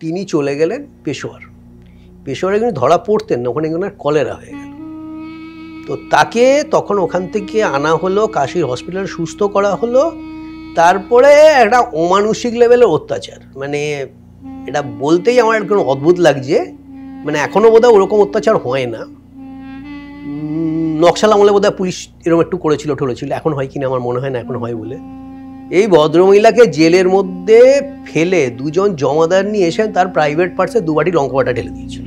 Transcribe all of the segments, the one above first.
তিনি চলে গেলেন পেশোয়ার পেশোয়ারে কিন্তু ধরা পড়তেন না ওখানে কিন্তু কলেরা হয়ে গেল তো তাকে তখন ওখান থেকে আনা হলো কাশির হসপিটালে সুস্থ করা হলো তারপরে একটা অমানুষিক লেভেলের অত্যাচার মানে এটা বলতেই আমার একদম অদ্ভুত লাগছে মানে এখনও বোধহয় ওরকম অত্যাচার হয় না নকশাল আমলে বোধহয় পুলিশ এরকম একটু করেছিল ঠরেছিল এখন হয় কিনা আমার মনে হয় না এখন হয় বলে এই ভদ্রমহিলাকে জেলের মধ্যে ফেলে দুজন জমাদার নিয়ে এসে তার প্রাইভেট পার্টসে দুবাটি লঙ্ক পাটা ঢেলে দিয়েছে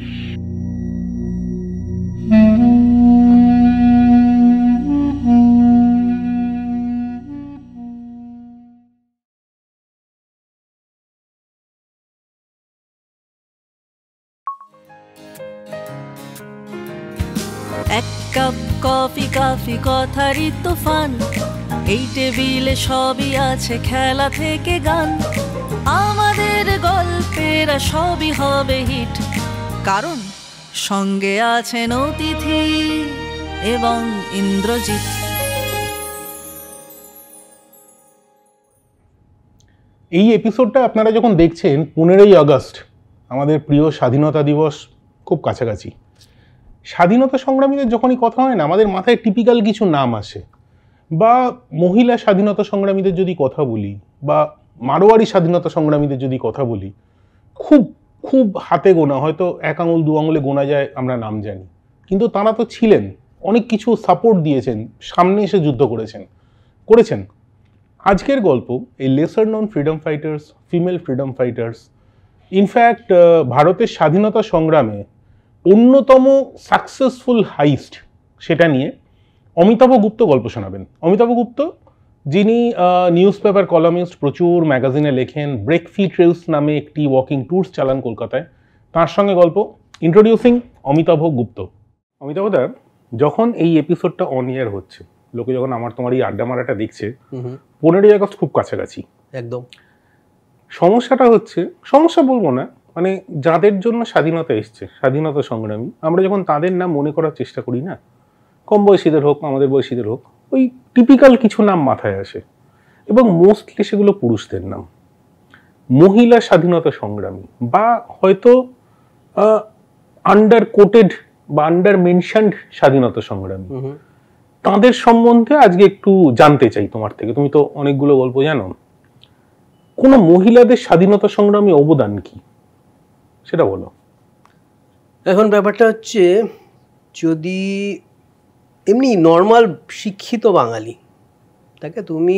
এক কাপ কফি কাফি কথারই তুফান এই টেবিলে সবই আছে খেলা থেকে গান আমাদের গল্পেরা সবই হবে হিট কারণ সঙ্গে আছেন অতিথি এবং ইন্দ্রজিৎ এই এপিসোডটা আপনারা যখন দেখছেন পনেরোই আগস্ট আমাদের প্রিয় স্বাধীনতা দিবস খুব কাছাকাছি স্বাধীনতা সংগ্রামীদের যখনই কথা হয় না আমাদের মাথায় টিপিক্যাল কিছু নাম আসে বা মহিলা স্বাধীনতা সংগ্রামীদের যদি কথা বলি বা মারোয়ারি স্বাধীনতা সংগ্রামীদের যদি কথা বলি খুব খুব হাতে গোনা হয়তো এক আঙুল দু আঙুলে গোনা যায় আমরা নাম জানি কিন্তু তারা তো ছিলেন অনেক কিছু সাপোর্ট দিয়েছেন সামনে এসে যুদ্ধ করেছেন করেছেন আজকের গল্প এই lesser non freedom fighters female freedom fighters in fact ভারতের স্বাধীনতা সংগ্রামে অন্যতম সাকসেসফুল হাইস্ট সেটা নিয়ে অমিতাভ গুপ্ত গল্প শোনাবেন অমিতাভ গুপ্ত যিনি নিউজ পেপার কলামিস্ট প্রচুর ম্যাগাজিনে লেখেন ব্রেকফি ট্রেলস নামে একটি ওয়াকিং ট্যুরস চালান কলকাতায় তার সঙ্গে গল্প ইন্ট্রোডিউসিং অমিতাভ গুপ্ত অমিতাভ দা যখন এই এপিসোডটা অন ইয়ার হচ্ছে লোকে যখন আমার তোমার এই আড্ডা মারাটা দেখছে পনেরোই আগস্ট খুব কাছাকাছি একদম সমস্যাটা হচ্ছে সমস্যা বলবো না মানে যাদের জন্য স্বাধীনতা এসছে স্বাধীনতা সংগ্রামী আমরা যখন তাদের নাম মনে করার চেষ্টা করি না কম বয়সীদের হোক আমাদের বয়সীদের হোক ওই টিপিক্যাল কিছু নাম মাথায় আসে এবং মোস্টলি সেগুলো পুরুষদের নাম মহিলা স্বাধীনতা সংগ্রামী বা হয়তো আন্ডার কোটেড বা আন্ডার মেনশনড স্বাধীনতা সংগ্রামী তাদের সম্বন্ধে আজকে একটু জানতে চাই তোমার থেকে তুমি তো অনেকগুলো গল্প জানো কোনো মহিলাদের স্বাধীনতা সংগ্রামী অবদান কি সেটা বলো এখন ব্যাপারটা হচ্ছে যদি এমনি নর্মাল শিক্ষিত বাঙালি তাকে তুমি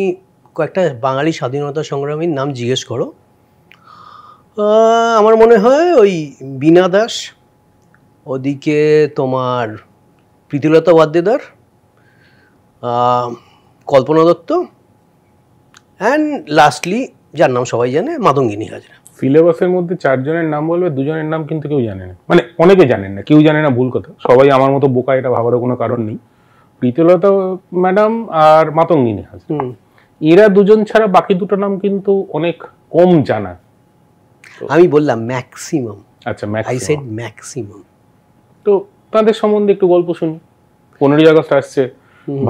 কয়েকটা বাঙালি স্বাধীনতা সংগ্রামীর নাম জিজ্ঞেস করো আমার মনে হয় ওই বীণা দাস ওদিকে তোমার প্রীতিলতা ওয়াদ্দেদার কল্পনা দত্ত অ্যান্ড লাস্টলি যার নাম সবাই জানে মাদঙ্গিনী হাজরা সিলেবাসের মধ্যে চারজনের নাম বলবে দুজনের নাম কিন্তু কেউ জানে না মানে অনেকে জানেন না কেউ জানে না ভুল কথা সবাই আমার মতো বোকা এটা ভাবারও কোনো কারণ নেই প্রীতিলতা ম্যাডাম আর মাতঙ্গিনী হাজ এরা দুজন ছাড়া বাকি দুটো নাম কিন্তু অনেক কম জানা আমি বললাম ম্যাক্সিমাম আচ্ছা আই সেড ম্যাক্সিমাম তো তাদের সম্বন্ধে একটু গল্প শুনি পনেরোই আগস্ট আসছে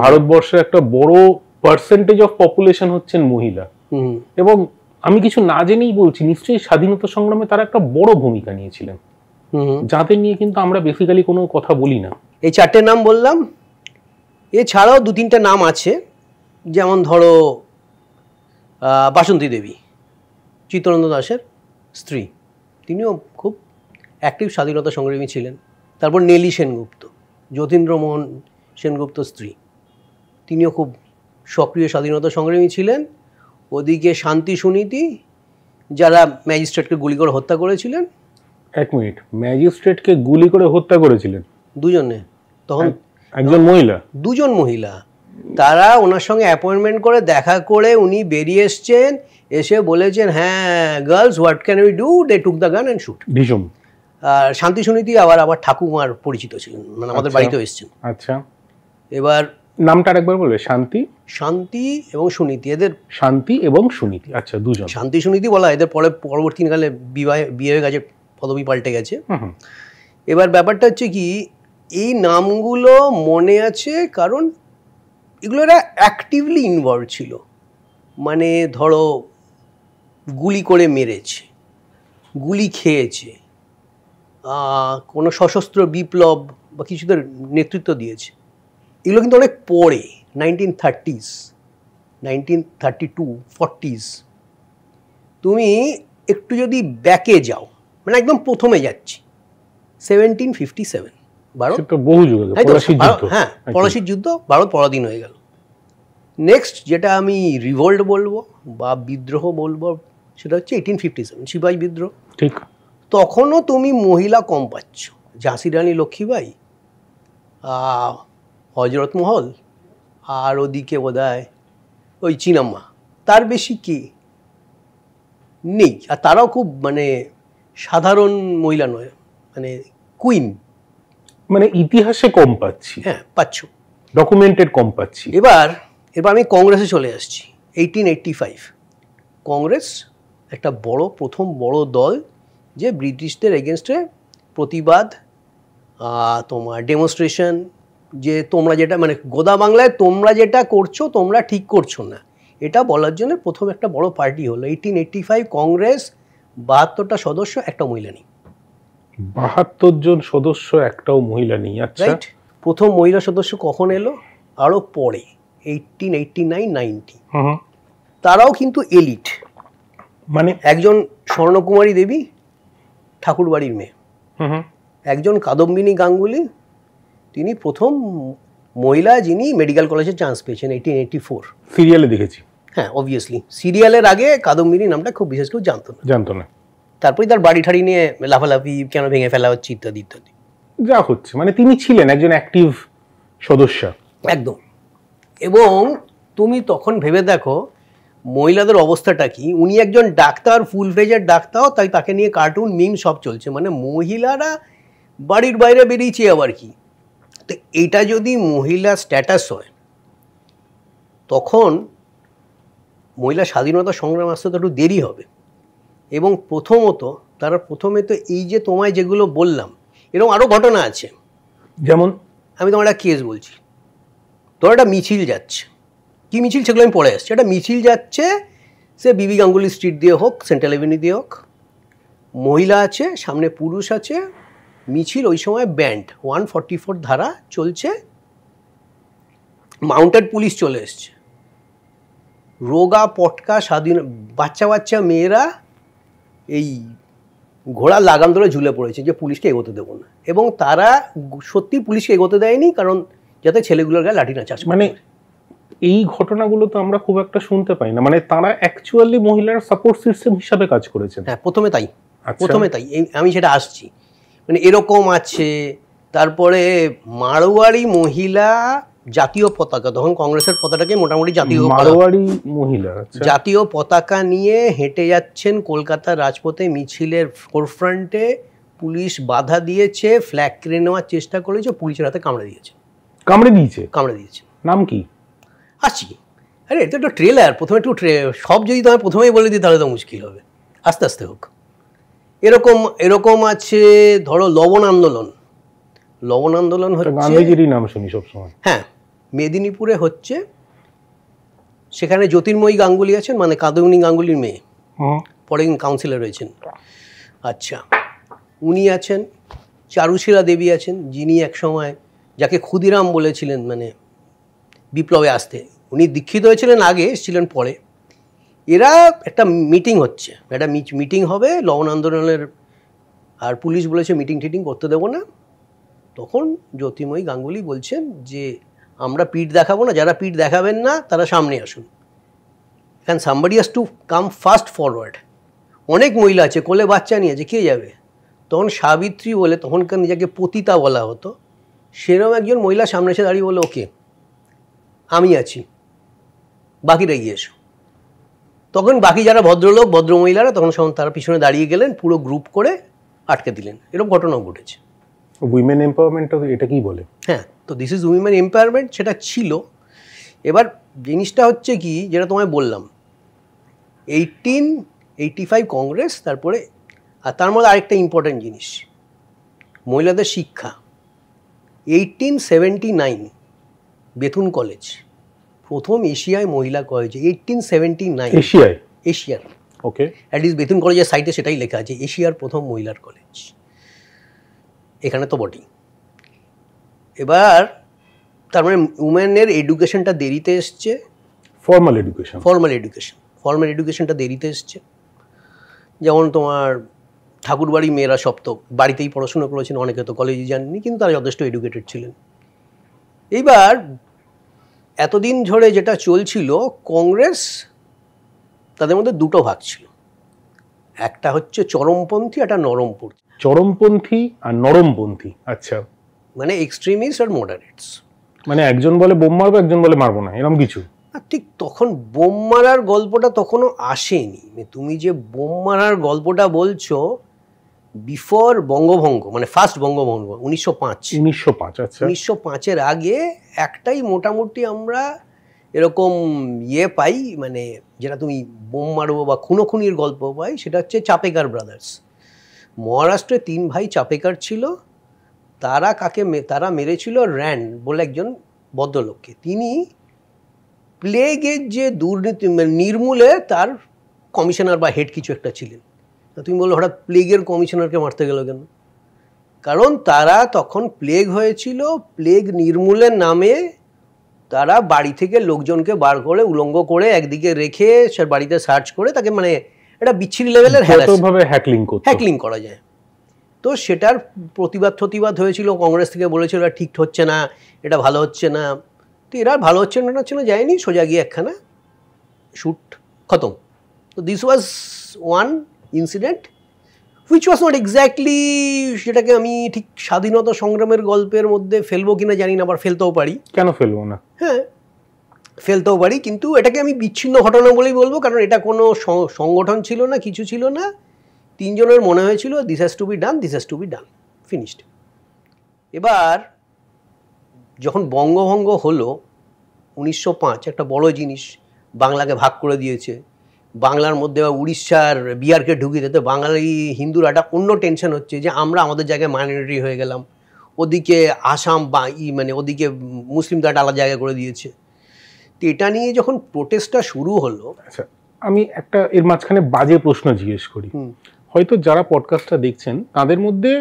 ভারতবর্ষের একটা বড় পার্সেন্টেজ অফ পপুলেশন হচ্ছেন মহিলা এবং আমি কিছু না জেনেই বলছি নিশ্চয়ই স্বাধীনতা সংগ্রামে তারা একটা বড় ভূমিকা নিয়েছিলেন যাদের নিয়ে কিন্তু আমরা বেসিক্যালি কোনো কথা বলি না এই চারটে নাম বললাম এছাড়াও দু তিনটা নাম আছে যেমন ধরো বাসন্তী দেবী চিত্তরঞ্জন দাসের স্ত্রী তিনিও খুব অ্যাক্টিভ স্বাধীনতা সংগ্রামী ছিলেন তারপর নেলি সেনগুপ্ত যতীন্দ্রমোহন সেনগুপ্ত স্ত্রী তিনিও খুব সক্রিয় স্বাধীনতা সংগ্রামী ছিলেন ওদিকে শান্তি সুনীতি যারা ম্যাজিস্ট্রেটকে গুলি করে হত্যা করেছিলেন এক মিনিট ম্যাজিস্ট্রেটকে গুলি করে হত্যা করেছিলেন দুজনে তখন একজন মহিলা দুজন মহিলা তারা ওনার সঙ্গে অ্যাপয়েন্টমেন্ট করে দেখা করে উনি বেরিয়ে এসছেন এসে বলেছেন হ্যাঁ girls what can we do they took the gun and shoot ভীষণ আর শান্তি সুনীতি আবার আবার ঠাকুমার পরিচিত ছিলেন মানে আমাদের আচ্ছা। বাড়িতেও এসছেন আচ্ছা এবার নামটা আরেকবার বলবে শান্তি শান্তি এবং সুনীতি এদের শান্তি এবং সুনীতি আচ্ছা দুজন শান্তি সুনীতি বলা এদের পরে পরবর্তীকালে বিবাহ বিয়ে হয়ে গেছে পদবি পাল্টে গেছে এবার ব্যাপারটা হচ্ছে কি এই নামগুলো মনে আছে কারণ এগুলো এরা অ্যাক্টিভলি ইনভলভ ছিল মানে ধরো গুলি করে মেরেছে গুলি খেয়েছে কোনো সশস্ত্র বিপ্লব বা কিছুদের নেতৃত্ব দিয়েছে এগুলো কিন্তু অনেক পরে nineteen thirties nineteen thirty to forties তুমি একটু যদি ব্যাকে যাও মানে একদম প্রথমে যাচ্ছি সেভেন্টিন ফিফটি সেভেন ভারত বহু যুগ হ্যাঁ, পলাশির যুদ্ধ পরাধীন হয়ে গেল নেক্সট যেটা আমি রিভোল্ট বলবো বা বিদ্রোহ বলবো সেটা হচ্ছে এইটিন ফিফটি সেভেন সিপাহী বিদ্রোহ ঠিক তখনও তুমি মহিলা কম পাচ্ছ ঝাঁসি রানী লক্ষ্মীবাই হজরত মহল আর ওদিকে বোধ ওই চিনাম্মা তার বেশি কি নেই আর তারাও খুব মানে সাধারণ মহিলা নয় মানে কুইন মানে ইতিহাসে কম পাচ্ছি হ্যাঁ পাচ্ছ ডকুমেন্টেড কম পাচ্ছি এবার এবার আমি কংগ্রেসে চলে আসছি এইটিন এইটটি ফাইভ কংগ্রেস একটা বড় প্রথম বড় দল যে ব্রিটিশদের এগেনস্টে প্রতিবাদ তোমার ডেমনস্ট্রেশন যে তোমরা যেটা মানে গোদা বাংলায় তোমরা যেটা করছো তোমরা ঠিক করছো না এটা বলার জন্য প্রথম একটা বড় পার্টি হলো এইটিন এইটটি ফাইভ কংগ্রেস বাহাত্তরটা সদস্য একটা মহিলা নেই বাহাত্তর জন সদস্য একটাও মহিলা নেই আচ্ছা প্রথম মহিলা সদস্য কখন এলো আরও পরে এইটিন এইটটি নাইন নাইনটি তারাও কিন্তু এলিট মানে একজন স্বর্ণকুমারী দেবী ঠাকুরবাড়ির মেয়ে একজন কাদম্বিনী গাঙ্গুলি তিনি প্রথম মহিলা যিনি মেডিকেল কলেজে চান্স পেয়েছেন এইটিন এইটটি ফোর সিরিয়ালে দেখেছি হ্যাঁ অবভিয়াসলি সিরিয়ালের আগে কাদম্বিনী নামটা খুব বিশেষ কেউ জানতো না জানতো না তারপরে তার বাড়ি ঠাড়ি নিয়ে লাফালাফি কেন ভেঙে ফেলা হচ্ছে ইত্যাদি ইত্যাদি যা হচ্ছে মানে তিনি ছিলেন একজন অ্যাক্টিভ সদস্য একদম এবং তুমি তখন ভেবে দেখো মহিলাদের অবস্থাটা কি উনি একজন ডাক্তার ফুল ফ্লেজের ডাক্তার তাই তাকে নিয়ে কার্টুন মিম সব চলছে মানে মহিলারা বাড়ির বাইরে বেরিয়েছে আবার কি তো এটা যদি মহিলা স্ট্যাটাস হয় তখন মহিলা স্বাধীনতা সংগ্রাম আসতে তো একটু দেরি হবে এবং প্রথমত তারা প্রথমে তো এই যে তোমায় যেগুলো বললাম এরকম আরও ঘটনা আছে যেমন আমি তোমার একটা কেস বলছি তোর একটা মিছিল যাচ্ছে কি মিছিল সেগুলো আমি পড়ে আসছি একটা মিছিল যাচ্ছে সে বিবি গাঙ্গুলি স্ট্রিট দিয়ে হোক সেন্ট্রাল এভিনিউ দিয়ে হোক মহিলা আছে সামনে পুরুষ আছে মিছিল ওই সময় ব্যান্ড ওয়ান ফর্টি ফোর ধারা চলছে মাউন্টেড পুলিশ চলে এসছে রোগা পটকা স্বাধীন বাচ্চা বাচ্চা মেয়েরা এই ঘোড়ার লাগাম ধরে ঝুলে পড়েছে যে পুলিশকে এগোতে দেবো না এবং তারা সত্যি পুলিশকে এগোতে দেয়নি কারণ যাতে ছেলেগুলোর গায়ে লাঠি না চাষ মানে এই ঘটনাগুলো তো আমরা খুব একটা শুনতে পাই না মানে তারা অ্যাকচুয়ালি মহিলার সাপোর্ট সিস্টেম হিসাবে কাজ করেছেন হ্যাঁ প্রথমে তাই আচ্ছা। প্রথমে তাই আমি সেটা আসছি মানে এরকম আছে তারপরে মারোয়ারি মহিলা জাতীয় পতাকা তখন কংগ্রেসের পতাকাকে মোটামুটি জাতীয় মহিলা আচ্ছা। জাতীয় পতাকা নিয়ে হেঁটে যাচ্ছেন কলকাতার রাজপথে মিছিলের ফোরফ্রন্টে পুলিশ বাধা দিয়েছে ফ্ল্যাগ কেড়ে নেওয়ার চেষ্টা করেছে পুলিশের হাতে কামড়ে দিয়েছে কামড়ে দিয়েছে কামড়ে দিয়েছে নাম কি আসছি আরে এটা একটা ট্রেলার প্রথমে একটু ট্রে সব যদি তোমায় প্রথমেই বলে দিই তাহলে তো মুশকিল হবে আস্তে আস্তে হোক এরকম এরকম আছে ধরো লবণ আন্দোলন লবণ আন্দোলন হচ্ছে নাম শুনি সবসময় হ্যাঁ মেদিনীপুরে হচ্ছে সেখানে জ্যোতির্ময়ী গাঙ্গুলি আছেন মানে কাদমিনী গাঙ্গুলির মেয়ে পরে কাউন্সিলর রয়েছেন আচ্ছা উনি আছেন চারুশিলা দেবী আছেন যিনি একসময় যাকে ক্ষুদিরাম বলেছিলেন মানে বিপ্লবে আসতে উনি দীক্ষিত হয়েছিলেন আগে এসেছিলেন পরে এরা একটা মিটিং হচ্ছে একটা মিটিং হবে লবণ আন্দোলনের আর পুলিশ বলেছে মিটিং টিটিং করতে দেবো না তখন জ্যোতিময়ী গাঙ্গুলি বলছেন যে আমরা পিঠ দেখাবো না যারা পিঠ দেখাবেন না তারা সামনে আসুন এখান somebody has to come first forward অনেক মহিলা আছে কোলে বাচ্চা নিয়ে আছে কে যাবে তখন সাবিত্রী বলে তখনকার নিজেকে পতিতা বলা হতো সেরকম একজন মহিলা সামনে এসে দাঁড়িয়ে বলে ওকে আমি আছি বাকিরা গিয়ে এসো তখন বাকি যারা ভদ্রলোক ভদ্র মহিলারা তখন তখন তারা পিছনে দাঁড়িয়ে গেলেন পুরো গ্রুপ করে আটকে দিলেন এরকম ঘটনাও ঘটেছে উইমেন এম্পাওয়ারমেন্ট এটা কি বলে হ্যাঁ তো দিস ইজ উইমেন এম্পাওয়ারমেন্ট সেটা ছিল এবার জিনিসটা হচ্ছে কি যেটা তোমায় বললাম এইটিন এইটি ফাইভ কংগ্রেস তারপরে আর তার মধ্যে আরেকটা ইম্পর্ট্যান্ট জিনিস মহিলাদের শিক্ষা eighteen seventy nine Bethune college প্রথম এশিয়ায় মহিলা কলেজ এইটিন সেভেন্টি নাইন এশিয়ায় এশিয়ার ওকে অ্যাট লিস্ট বেথুন কলেজের সাইটে সেটাই লেখা আছে এশিয়ার প্রথম মহিলার কলেজ এখানে তো বটি এবার তার মানে উমেনের এডুকেশনটা দেরিতে এসছে formal education formal education formal এডুকেশনটা দেরিতে এসছে যেমন তোমার ঠাকুরবাড়ি মেয়েরা সপ্তক বাড়িতেই পড়াশোনা করেছেন অনেকে তো কলেজে যাননি কিন্তু তারা যথেষ্ট এডুকেটেড ছিলেন এইবার এতদিন ধরে যেটা চলছিল কংগ্রেস তাদের মধ্যে দুটো ভাগ ছিল একটা হচ্ছে চরমপন্থী একটা নরমপন্থী চরমপন্থী আর নরমপন্থী আচ্ছা মানে এক্সট্রিমিস্ট আর মডারেটস মানে একজন বলে বোম মারবো একজন বলে মারবো না এরকম কিছু ঠিক তখন বোম মারার গল্পটা তখনও আসেনি মানে তুমি যে বোম মারার গল্পটা বলছো বিফোর বঙ্গভঙ্গ মানে ফার্স্ট বঙ্গভঙ্গ উনিশশো পাঁচ উনিশশো পাঁচ আচ্ছা উনিশশো পাঁচের আগে একটাই মোটামুটি আমরা এরকম ইয়ে পাই মানে যেটা তুমি বোম মারবো বা খুনোখুনির গল্প পাই সেটা হচ্ছে চাপেকার ব্রাদার্স মহারাষ্ট্রে তিন ভাই চাপেকার ছিল তারা কাকে তারা মেরেছিল র্যান বলে একজন ভদ্রলোককে তিনি প্লেগের যে দুর্নীতি মানে নির্মূলে তার কমিশনার বা হেড কিছু একটা ছিলেন তুমি বললো হঠাৎ প্লেগের কমিশনারকে মারতে গেল কেন কারণ তারা তখন প্লেগ হয়েছিল প্লেগ নির্মূলের নামে তারা বাড়ি থেকে লোকজনকে বার করে উলঙ্গ করে একদিকে রেখে সে বাড়িতে সার্চ করে তাকে মানে এটা বিচ্ছিন্ন লেভেলের হ্যাকলিং হ্যাকলিং করা যায় তো সেটার প্রতিবাদ প্রতিবাদ হয়েছিল কংগ্রেস থেকে বলেছিল এটা ঠিক হচ্ছে না এটা ভালো হচ্ছে না তো এরা ভালো হচ্ছে না হচ্ছে না যায়নি সোজা গিয়ে একখানা শ্যুট খতম তো this was one incident which was not exactly সেটাকে আমি ঠিক স্বাধীনতা সংগ্রামের গল্পের মধ্যে ফেলবো কিনা জানি না আবার ফেলতেও পারি কেন ফেলবো না হ্যাঁ ফেলতেও পারি কিন্তু এটাকে আমি বিচ্ছিন্ন ঘটনা বলেই বলবো কারণ এটা কোনো সংগঠন ছিল না কিছু ছিল না তিনজনের মনে হয়েছিল this has to be done this has to be done finished এবার যখন বঙ্গভঙ্গ হলো উনিশশো একটা বড় জিনিস বাংলাকে ভাগ করে দিয়েছে বাংলার মধ্যে বা উড়িষ্যার বিহারকে ঢুকিয়ে দিতে বাঙালি হিন্দুরা একটা অন্য টেনশন হচ্ছে যে আমরা আমাদের জায়গায় মাইনরিটি হয়ে গেলাম ওদিকে আসাম বা ই মানে ওদিকে মুসলিমদের একটা আলাদা জায়গা করে দিয়েছে এটা নিয়ে যখন প্রোটেস্টটা শুরু হলো আচ্ছা আমি একটা এর মাঝখানে বাজে প্রশ্ন জিজ্ঞেস করি হয়তো যারা পডকাস্টটা দেখছেন তাদের মধ্যে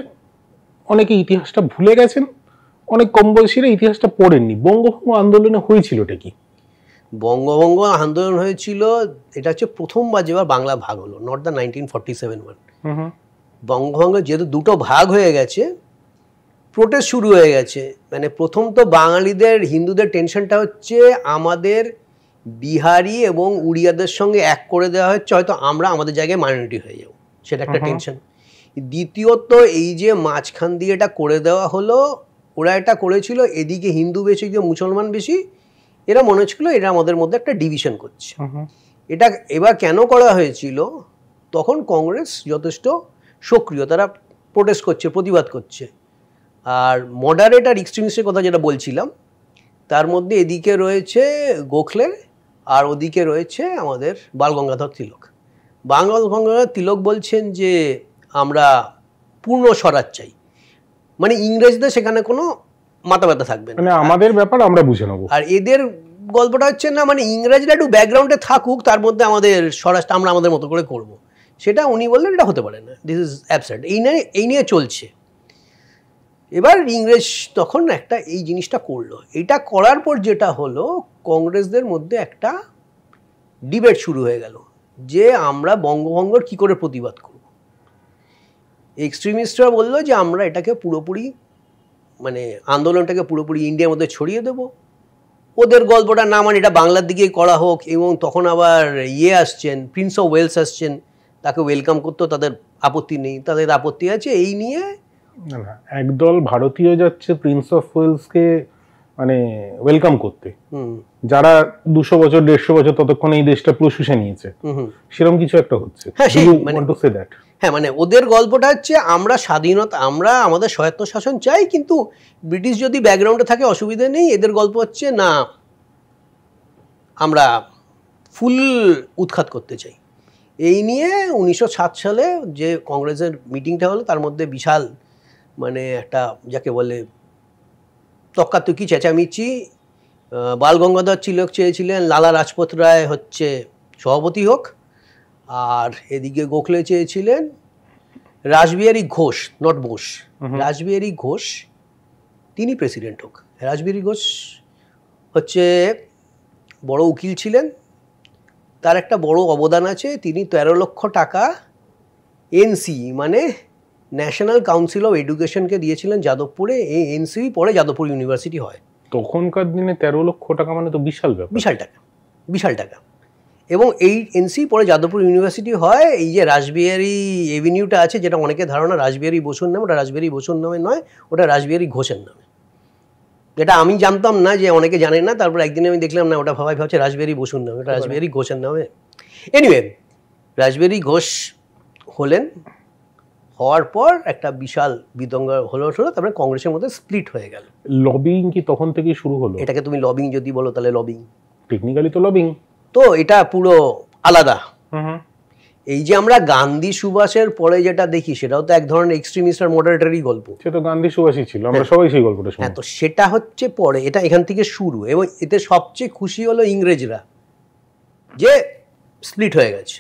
অনেকে ইতিহাসটা ভুলে গেছেন অনেক কম বয়সীরা ইতিহাসটা পড়েননি বঙ্গভঙ্গ আন্দোলনে এটা কি বঙ্গভঙ্গ আন্দোলন হয়েছিল এটা হচ্ছে প্রথমবার যেবার বাংলা ভাগ হলো not the nineteen forty seven one বঙ্গভঙ্গ যেহেতু দুটো ভাগ হয়ে গেছে প্রোটেস্ট শুরু হয়ে গেছে মানে প্রথম তো বাঙালিদের হিন্দুদের টেনশনটা হচ্ছে আমাদের বিহারি এবং উড়িয়াদের সঙ্গে এক করে দেওয়া হচ্ছে হয়তো আমরা আমাদের জায়গায় মাইনরিটি হয়ে যাবো সেটা একটা টেনশন দ্বিতীয়ত এই যে মাঝখান দিয়ে এটা করে দেওয়া হলো ওরা এটা করেছিল এদিকে হিন্দু বেশি এদিকে মুসলমান বেশি এরা মনে হচ্ছিল এরা আমাদের মধ্যে একটা ডিভিশন করছে এটা এবার কেন করা হয়েছিল তখন কংগ্রেস যথেষ্ট সক্রিয় তারা প্রোটেস্ট করছে প্রতিবাদ করছে আর মডারেট আর এক্সট্রিমিস্টের কথা যেটা বলছিলাম তার মধ্যে এদিকে রয়েছে গোখলে আর ওদিকে রয়েছে আমাদের বাল গঙ্গাধর তিলক বাংলা গঙ্গাধর তিলক বলছেন যে আমরা পূর্ণ স্বরাজ চাই মানে ইংরেজদের সেখানে কোনো মাথা ব্যথা থাকবে না মানে আমাদের ব্যাপার আমরা বুঝে নেব আর এদের গল্পটা হচ্ছে না মানে ইংরেজরা একটু ব্যাকগ্রাউন্ডে থাকুক তার মধ্যে আমাদের স্বরাজটা আমরা আমাদের মতো করে করব সেটা উনি বললেন এটা হতে পারে না দিস ইজ অ্যাবসেন্ট এই নিয়ে এই নিয়ে চলছে এবার ইংরেজ তখন একটা এই জিনিসটা করলো এটা করার পর যেটা হলো কংগ্রেসদের মধ্যে একটা ডিবেট শুরু হয়ে গেল যে আমরা বঙ্গভঙ্গর কি করে প্রতিবাদ করব এক্সট্রিমিস্টরা বললো যে আমরা এটাকে পুরোপুরি মানে আন্দোলনটাকে পুরোপুরি ইন্ডিয়ার মধ্যে ছড়িয়ে দেব ওদের গল্পটা না মানে এটা বাংলার দিকেই করা হোক এবং তখন আবার ইয়ে আসছেন প্রিন্স অফ ওয়েলস আসছেন তাকে ওয়েলকাম করতেও তাদের আপত্তি নেই তাদের আপত্তি আছে এই নিয়ে না না একদল ভারতীয় যাচ্ছে প্রিন্স অফ ওয়েলসকে মানে ওয়েলকাম করতে যারা দুশো বছর দেড়শো বছর ততক্ষণে এই দেশটা পুরো শুষে নিয়েছে সেরকম কিছু একটা হচ্ছে হ্যাঁ মানে, হ্যাঁ মানে ওদের গল্পটা হচ্ছে আমরা স্বাধীনতা আমরা আমাদের স্বায়ত্ত শাসন চাই কিন্তু ব্রিটিশ যদি ব্যাকগ্রাউন্ডে থাকে অসুবিধে নেই এদের গল্প হচ্ছে না আমরা ফুল উৎখাত করতে চাই এই নিয়ে উনিশশো সালে যে কংগ্রেসের মিটিংটা হলো তার মধ্যে বিশাল মানে একটা যাকে বলে তক্কাতুকি চেঁচামেচি বাল গঙ্গাধর চিলক চেয়েছিলেন লালা রাজপথ রায় হচ্ছে সভাপতি হোক আর এদিকে গোখলে চেয়েছিলেন রাজবিহারী ঘোষ নট বোস রাসবিহারী ঘোষ তিনি প্রেসিডেন্ট হোক রাজবিহারী ঘোষ হচ্ছে বড় উকিল ছিলেন তার একটা বড় অবদান আছে তিনি তেরো লক্ষ টাকা এনসি মানে ন্যাশনাল কাউন্সিল অফ এডুকেশনকে দিয়েছিলেন যাদবপুরে এই এনসিবি পরে যাদবপুর ইউনিভার্সিটি হয় তখনকার দিনে তেরো লক্ষ টাকা মানে তো বিশাল ব্যাপার বিশাল টাকা বিশাল টাকা এবং এই এনসিবি পরে যাদবপুর ইউনিভার্সিটি হয় এই যে রাসবিহারি এভিনিউটা আছে যেটা অনেকে ধারণা রাজবিহারী বসুর নামে ওটা রাজবিহারী বসুর নামে নয় ওটা রাজবিহারী ঘোষের নামে যেটা আমি জানতাম না যে অনেকে জানে না তারপর একদিন আমি দেখলাম না ওটা ভাবাই ভাবছে রাজবিহারী বসুর নামে ওটা রাজবিহারী ঘোষের নামে এনিওয়ে রাজবিহারী ঘোষ হলেন হওয়ার পর একটা বিশাল বিদঙ্গ হলো হলো তারপরে কংগ্রেসের মধ্যে স্প্লিট হয়ে গেল লবিং কি তখন থেকে শুরু হলো এটাকে তুমি লবিং যদি বলো তাহলে লবিং টেকনিক্যালি তো লবিং তো এটা পুরো আলাদা এই যে আমরা গান্ধী সুভাষের পরে যেটা দেখি সেটাও তো এক ধরনের এক্সট্রিমিস্ট আর মডারেটারই গল্প সে তো গান্ধী সুভাষই ছিল আমরা সবাই সেই গল্পটা শুনি হ্যাঁ তো সেটা হচ্ছে পরে এটা এখান থেকে শুরু এবং এতে সবচেয়ে খুশি হলো ইংরেজরা যে স্প্লিট হয়ে গেছে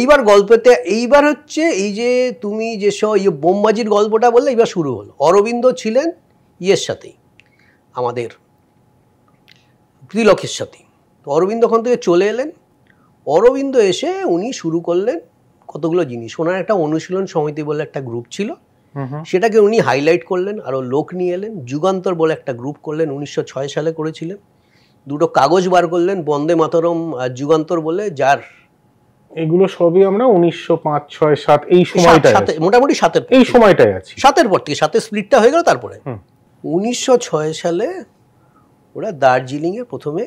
এইবার গল্পেতে এইবার হচ্ছে এই যে তুমি যে ইয়ে বোমবাজির গল্পটা বললে এইবার শুরু হলো অরবিন্দ ছিলেন ইয়ের সাথেই আমাদের ত্রিলকের সাথে তো অরবিন্দ ওখান থেকে চলে এলেন অরবিন্দ এসে উনি শুরু করলেন কতগুলো জিনিস ওনার একটা অনুশীলন সমিতি বলে একটা গ্রুপ ছিল সেটাকে উনি হাইলাইট করলেন আরও লোক নিয়ে এলেন যুগান্তর বলে একটা গ্রুপ করলেন উনিশশো সালে করেছিলেন দুটো কাগজ বার করলেন বন্দে মাতরম আর যুগান্তর বলে যার এগুলো সবই আমরা উনিশশো পাঁচ ছয় সাত এই সময় মোটামুটি সাতের এই সময়টাই সাতের পর থেকে সাতের স্প্লিটটা হয়ে গেল তারপরে উনিশশো ছয় সালে ওরা দার্জিলিংয়ে প্রথমে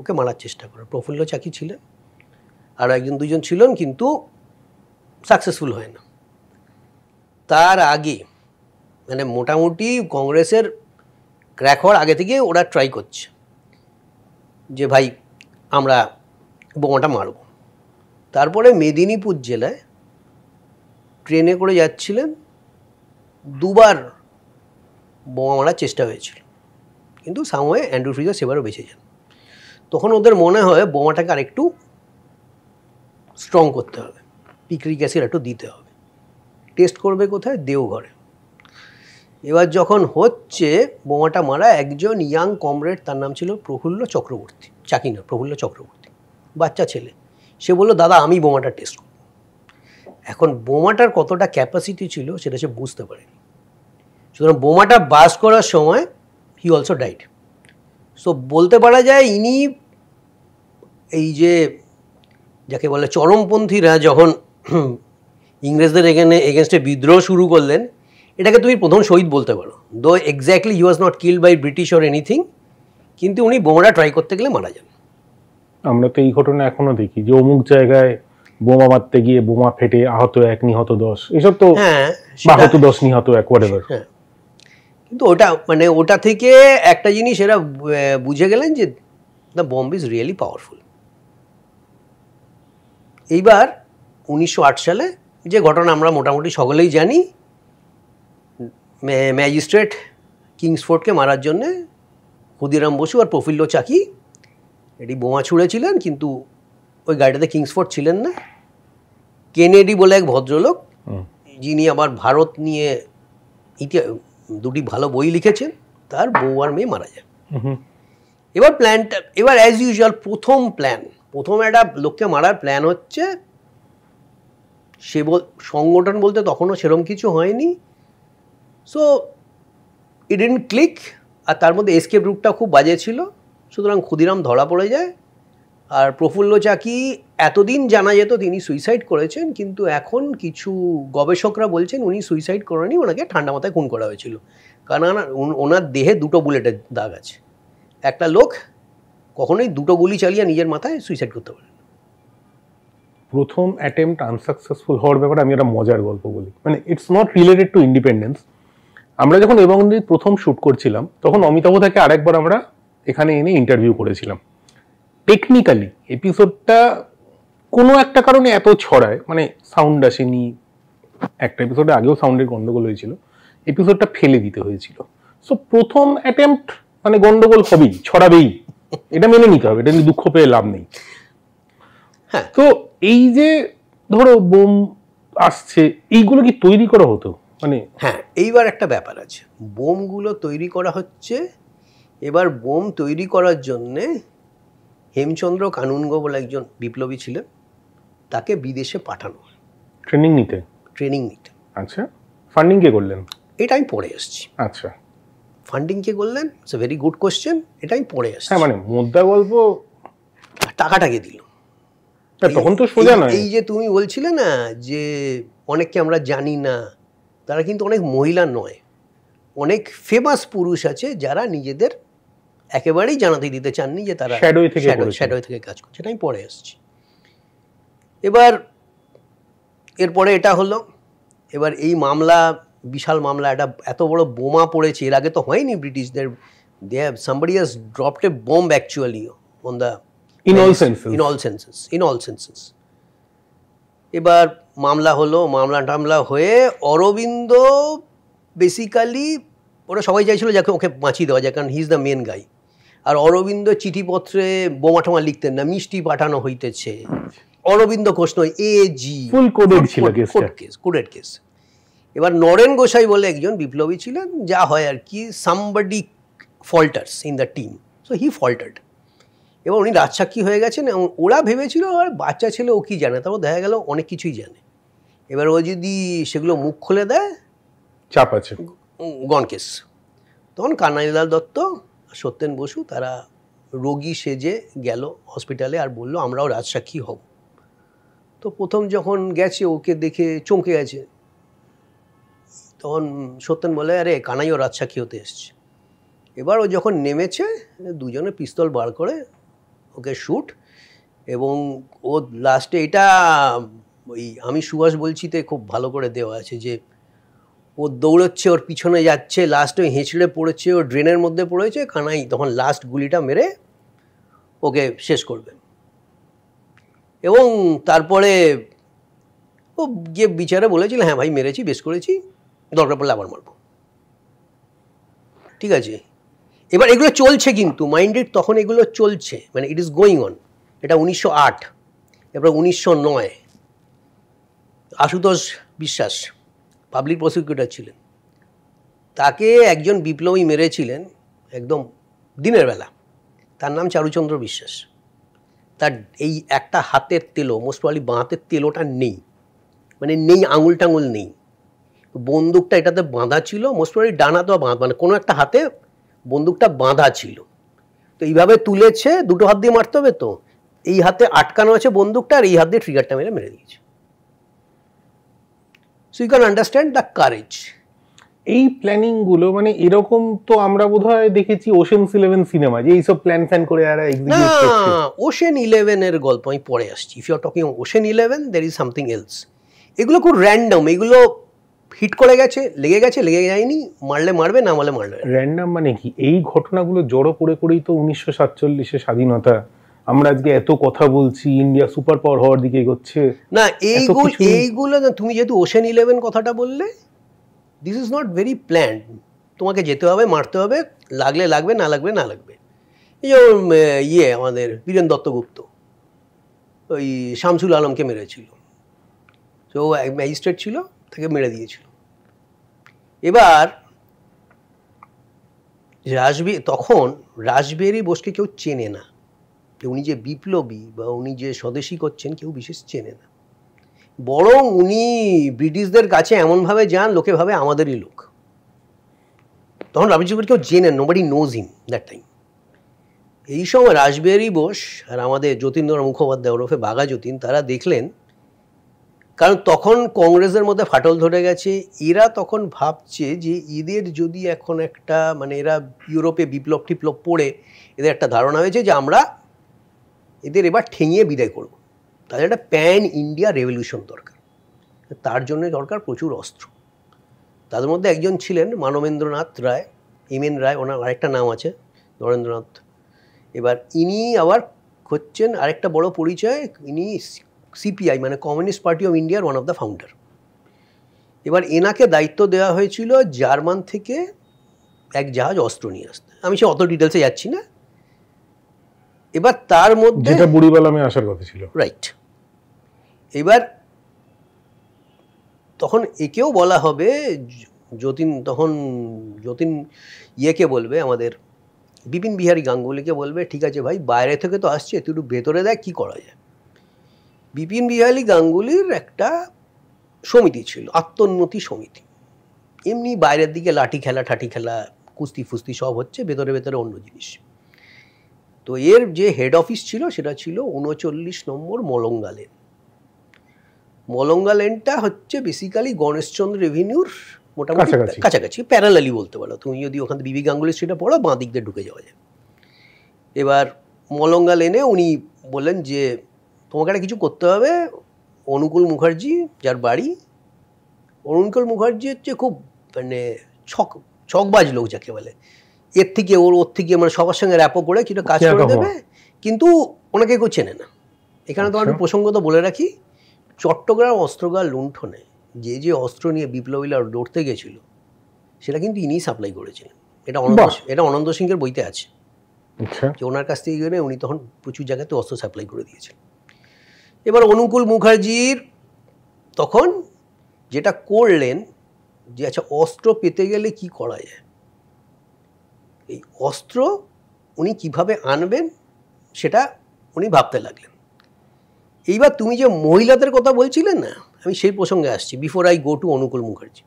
ওকে মারার চেষ্টা করে প্রফুল্ল চাকি ছিলেন আর একজন দুজন ছিলেন কিন্তু সাকসেসফুল হয় না তার আগে মানে মোটামুটি কংগ্রেসের ক্র্যাক হওয়ার আগে থেকে ওরা ট্রাই করছে যে ভাই আমরা বোমাটা মারব তারপরে মেদিনীপুর জেলায় ট্রেনে করে যাচ্ছিলেন দুবার বোমা মারার চেষ্টা হয়েছিল কিন্তু সাময়ে অ্যান্ড্রু ফ্রিজা সেবারও বেঁচে যান তখন ওদের মনে হয় বোমাটাকে আরেকটু স্ট্রং করতে হবে পিকরিক অ্যাসিড একটু দিতে হবে টেস্ট করবে কোথায় দেওঘরে এবার যখন হচ্ছে বোমাটা মারা একজন ইয়াং কমরেড তার নাম ছিল প্রফুল্ল চক্রবর্তী চাকি না প্রফুল্ল চক্রবর্তী বাচ্চা ছেলে সে বললো দাদা আমি বোমাটা টেস্ট করব এখন বোমাটার কতটা ক্যাপাসিটি ছিল সেটা সে বুঝতে পারেনি সুতরাং বোমাটা বাস করার সময় হি অলসো ডাইড সো বলতে পারা যায় ইনি এই যে যাকে বলে চরমপন্থীরা যখন ইংরেজদের এখানে এগেনস্টে বিদ্রোহ শুরু করলেন এটাকে তুমি প্রথম শহীদ বলতে পারো though exactly he was not killed by British or anything কিন্তু উনি বোমাটা ট্রাই করতে গেলে মারা যান আমরা তো এই ঘটনা এখনো দেখি যে অমুক জায়গায় বোমা মারতে গিয়ে বোমা ফেটে আহত এক নিহত দশ এসব তো হ্যাঁ, আহত দশ নিহত এক হোয়াটেভার কিন্তু ওটা মানে ওটা থেকে একটা জিনিস এরা বুঝে গেলেন যে the bomb is really powerful এইবার উনিশশো সালে যে ঘটনা আমরা মোটামুটি সকলেই জানি ম্যাজিস্ট্রেট কিংসফোর্ডকে মারার জন্যে ক্ষুদিরাম বসু আর প্রফুল্ল চাকি এটি বোমা ছুঁড়েছিলেন কিন্তু ওই গাড়িটাতে কিংসফোর্ড ছিলেন না কেনেডি বলে এক ভদ্রলোক যিনি আমার ভারত নিয়ে ইতিহাস দুটি ভালো বই লিখেছেন তার বউ আর মেয়ে মারা যায় এবার প্ল্যানটা এবার অ্যাজ ইউজুয়াল প্রথম প্ল্যান প্রথম একটা লোককে মারার প্ল্যান হচ্ছে সে সংগঠন বলতে তখনও সেরম কিছু হয়নি সো ইন ক্লিক আর তার মধ্যে এসকেপ রুটটা খুব বাজে ছিল সুতরাং ক্ষুদিরাম ধরা পড়ে যায় আর প্রফুল্ল চাকি এতদিন জানা যেত তিনি সুইসাইড করেছেন কিন্তু এখন কিছু গবেষকরা বলছেন উনি সুইসাইড করেনি ওনাকে ঠান্ডা মাথায় খুন করা হয়েছিল কারণ ওনার দেহে দুটো বুলেটের দাগ আছে একটা লোক কখনোই দুটো গুলি চালিয়ে নিজের মাথায় সুইসাইড করতে পারে প্রথম অ্যাটেম্পট আনসাকসেসফুল হওয়ার ব্যাপারে আমি একটা মজার গল্প বলি মানে it's not related to independence আমরা যখন এবং প্রথম শ্যুট করছিলাম তখন অমিতাভ থেকে আরেকবার আমরা এখানে এনে ইন্টারভিউ করেছিলাম টেকনিক্যালি এপিসোডটা কোনো একটা কারণে এত ছড়ায় মানে সাউন্ড আসেনি একটা এপিসোডে আগেও সাউন্ডের গন্ডগোল হয়েছিল এপিসোডটা ফেলে দিতে হয়েছিল সো প্রথম অ্যাটেম্পট মানে গন্ডগোল হবেই ছড়াবেই এটা মেনে নিতে হবে এটা নিয়ে দুঃখ পেয়ে লাভ নেই হ্যাঁ তো এই যে ধরো বোম আসছে এইগুলো কি তৈরি করা হতো মানে হ্যাঁ এইবার একটা ব্যাপার আছে বোমগুলো তৈরি করা হচ্ছে এবার বোম তৈরি করার জন্যে হেমচন্দ্র কানুনগো বলে একজন বিপ্লবী ছিলেন তাকে বিদেশে পাঠানো ট্রেনিং নিতে ট্রেনিং নিতে আচ্ছা ফান্ডিং কে করলেন এটা আমি পড়ে এসেছি আচ্ছা ফান্ডিং কে করলেন ইটস ভেরি গুড কোশ্চেন এটা আমি পড়ে এসেছি হ্যাঁ মানে মুদ্রা গল্প টাকাটাকে দিল তখন তো সোজা নয় এই যে তুমি বলছিলে না যে অনেককে আমরা জানি না তারা কিন্তু অনেক মহিলা নয় অনেক ফেমাস পুরুষ আছে যারা নিজেদের একেবারেই জানাতে দিতে চাননি যে তারা শ্যাডোই থেকে কাজ করছে এটা আমি পরে এসেছি এবার এরপরে এটা হলো এবার এই মামলা বিশাল মামলা এটা এত বড় বোমা পড়েছে এর আগে তো হয়নি ব্রিটিশদের they have somebody dropped a bomb actually on the in all senses in all senses in all senses এবার মামলা হলো মামলা টামলা হয়ে অরবিন্দ বেসিক্যালি ওরা সবাই চাইছিল যাকে ওকে বাঁচিয়ে দেওয়া যায় কারণ he is the main guy আর অরবিন্দ চিঠিপত্রে বোমা টোমা লিখতেন না মিষ্টি পাঠানো হইতেছে অরবিন্দ ঘোষ নয় এ জি ফুল কোডেড ছিল কেস কোডেড কেস এবার নরেন গোসাই বলে একজন বিপ্লবী ছিলেন যা হয় আর কি somebody falters in the team so he faltered এবার উনি রাজসাক্ষী হয়ে গেছেন এবং ওরা ভেবেছিল আর বাচ্চা ছেলে ও কি জানে তারপর দেখা গেল অনেক কিছুই জানে এবার ও যদি সেগুলো মুখ খুলে দেয় চাপ আছে গণকেশ তখন কানাইলাল দত্ত সত্যেন বসু তারা রোগী সেজে গেল হসপিটালে আর বলল আমরাও রাজসাক্ষী হব তো প্রথম যখন গেছে ওকে দেখে চমকে গেছে তখন সত্যেন বলে আরে কানাইও রাজসাক্ষী হতে এসছে এবার ও যখন নেমেছে দুজনে পিস্তল বার করে ওকে শ্যুট এবং ও লাস্টে এটা ওই আমি সুভাষ বলছিতে খুব ভালো করে দেওয়া আছে যে ও দৌড়চ্ছে ওর পিছনে যাচ্ছে লাস্টে হেঁচড়ে পড়েছে ও ড্রেনের মধ্যে পড়েছে কানাই তখন লাস্ট গুলিটা মেরে ওকে শেষ করবেন এবং তারপরে ও গিয়ে বিচারে বলেছিল হ্যাঁ ভাই মেরেছি বেশ করেছি দরকার পড়লে আবার মারব ঠিক আছে এবার এগুলো চলছে কিন্তু মাইন্ডেড তখন এগুলো চলছে মানে ইট ইজ গোয়িং অন এটা উনিশশো আট এবার উনিশশো নয় আশুতোষ বিশ্বাস পাবলিক প্রসিকিউটর ছিলেন তাকে একজন বিপ্লবী মেরেছিলেন একদম দিনের বেলা তার নাম চারুচন্দ্র বিশ্বাস তার এই একটা হাতের তেলো মোস্ট প্রবলি বাঁ হাতের তেলোটা নেই মানে নেই আঙুল টাঙুল নেই বন্দুকটা এটাতে বাঁধা ছিল মোস্ট প্রবলি ডানা তো বাঁধ মানে কোনো একটা হাতে বন্দুকটা বাঁধা ছিল তো এইভাবে তুলেছে দুটো হাত দিয়ে মারতে হবে তো এই হাতে আটকানো আছে বন্দুকটা আর এই হাত দিয়ে ট্রিগারটা মেরে মেরে দিয়েছে so you can understand the courage এই প্ল্যানিং গুলো মানে এরকম তো আমরা বোধহয় দেখেছি ওশেন ইলেভেন সিনেমা যে এইসব প্ল্যান ফ্যান করে আর ওশেন ইলেভেন এর গল্প আমি পরে আসছি if you are talking Ocean Eleven দের ইজ সামথিং এলস এগুলো খুব র্যান্ডম এগুলো হিট করে গেছে লেগে গেছে লেগে যায়নি মারলে মারবে না মারলে মারলে র্যান্ডম মানে কি এই ঘটনাগুলো জড়ো করে করেই তো উনিশশো সাতচল্লিশে স্বাধীনতা আমরা আজকে এত কথা বলছি ইন্ডিয়া সুপার পাওয়ার হওয়ার দিকে এগোচ্ছে না এইগুলো এইগুলো না তুমি যেহেতু ওশেন ইলেভেন কথাটা বললে this is not very plan তোমাকে যেতে হবে মারতে হবে লাগলে লাগবে না লাগবে না লাগবে যেমন ইয়ে আমাদের বীরেন দত্তগুপ্ত ওই শামসুল আলমকে মেরেছিল তো ও ম্যাজিস্ট্রেট ছিল তাকে মেরে দিয়েছিল এবার রাসবি তখন রাসবিহারী বোসকে কেউ চেনে না যে উনি যে বিপ্লবী বা উনি যে স্বদেশী করছেন কেউ বিশেষ চেনে না বরং উনি ব্রিটিশদের কাছে এমনভাবে যান লোকে ভাবে আমাদেরই লোক তখন রামচন্দ্র কেউ জেনেন বাড়ি নোজ হিম দ্যাট টাইম এই সময় রাসবিহারী বোস আর আমাদের যতীন্দ্র মুখোপাধ্যায় ওরফে বাঘা যতীন তারা দেখলেন কারণ তখন কংগ্রেসের মধ্যে ফাটল ধরে গেছে এরা তখন ভাবছে যে এদের যদি এখন একটা মানে এরা ইউরোপে বিপ্লব টিপ্লব পড়ে এদের একটা ধারণা হয়েছে যে আমরা এদের এবার ঠেঙিয়ে বিদায় করব তাদের একটা প্যান ইন্ডিয়া রেভলিউশন দরকার তার জন্য দরকার প্রচুর অস্ত্র তাদের মধ্যে একজন ছিলেন মানবেন্দ্রনাথ রায় এম রায় ওনার আরেকটা নাম আছে নরেন্দ্রনাথ এবার ইনি আবার হচ্ছেন আরেকটা বড় পরিচয় ইনি সিপিআই মানে কমিউনিস্ট পার্টি অফ ইন্ডিয়ার ওয়ান অফ দ্য ফাউন্ডার এবার এনাকে দায়িত্ব দেওয়া হয়েছিল জার্মান থেকে এক জাহাজ অস্ত্র নিয়ে আসতে আমি সে অত ডিটেলসে যাচ্ছি না এবার তার মধ্যে আসার কথা ছিল রাইট এবার তখন একেও বলা হবে যতীন তখন যতীন ইয়েকে বলবে আমাদের বিপিন বিহারী গাঙ্গুলিকে বলবে ঠিক আছে ভাই বাইরে থেকে তো আসছে তুই একটু ভেতরে দেখ কী করা যায় বিপিন বিহারী গাঙ্গুলির একটা সমিতি ছিল আত্মোন্নতি সমিতি এমনি বাইরের দিকে লাঠি খেলা ঠাঠি খেলা কুস্তি ফুস্তি সব হচ্ছে ভেতরে ভেতরে অন্য জিনিস তো এর যে হেড অফিস ছিল সেটা ছিল উনচল্লিশ নম্বর মলঙ্গা লেন মলঙ্গা লেনটা হচ্ছে বেসিক্যালি গণেশচন্দ্র রেভিনিউর মোটামুটি কাছাকাছি প্যারালালি বলতে পারো তুমি যদি ওখান থেকে বিবি গাঙ্গুলি সেটা পড়ো বাঁ দিক দিয়ে ঢুকে যাওয়া যায় এবার মলঙ্গা লেনে উনি বললেন যে তোমাকে একটা কিছু করতে হবে অনুকূল মুখার্জি যার বাড়ি অনুকূল মুখার্জি হচ্ছে খুব মানে ছক ছকবাজ লোক যাকে বলে এর থেকে ওর ওর থেকে মানে সবার সঙ্গে র্যাপো করে কিছু কাজ করে দেবে কিন্তু ওনাকে কেউ চেনে না এখানে তো আমি আচ্ছা। তো বলে রাখি চট্টগ্রাম অস্ত্রগার লুণ্ঠনে যে যে অস্ত্র নিয়ে বিপ্লবীরা লড়তে গেছিল সেটা কিন্তু ইনিই সাপ্লাই করেছিলেন এটা অনন্ত এটা অনন্ত সিংহের বইতে আছে আচ্ছা। যে ওনার কাছ থেকে গেলে উনি তখন প্রচুর জায়গাতে অস্ত্র সাপ্লাই করে দিয়েছেন এবার অনুকূল মুখার্জির তখন যেটা করলেন যে আচ্ছা অস্ত্র পেতে গেলে কি করা যায় এই অস্ত্র উনি কিভাবে আনবেন সেটা উনি ভাবতে লাগলেন এইবার তুমি যে মহিলাদের কথা বলছিলে না আমি সেই প্রসঙ্গে আসছি before I go to Anukul Mukherjee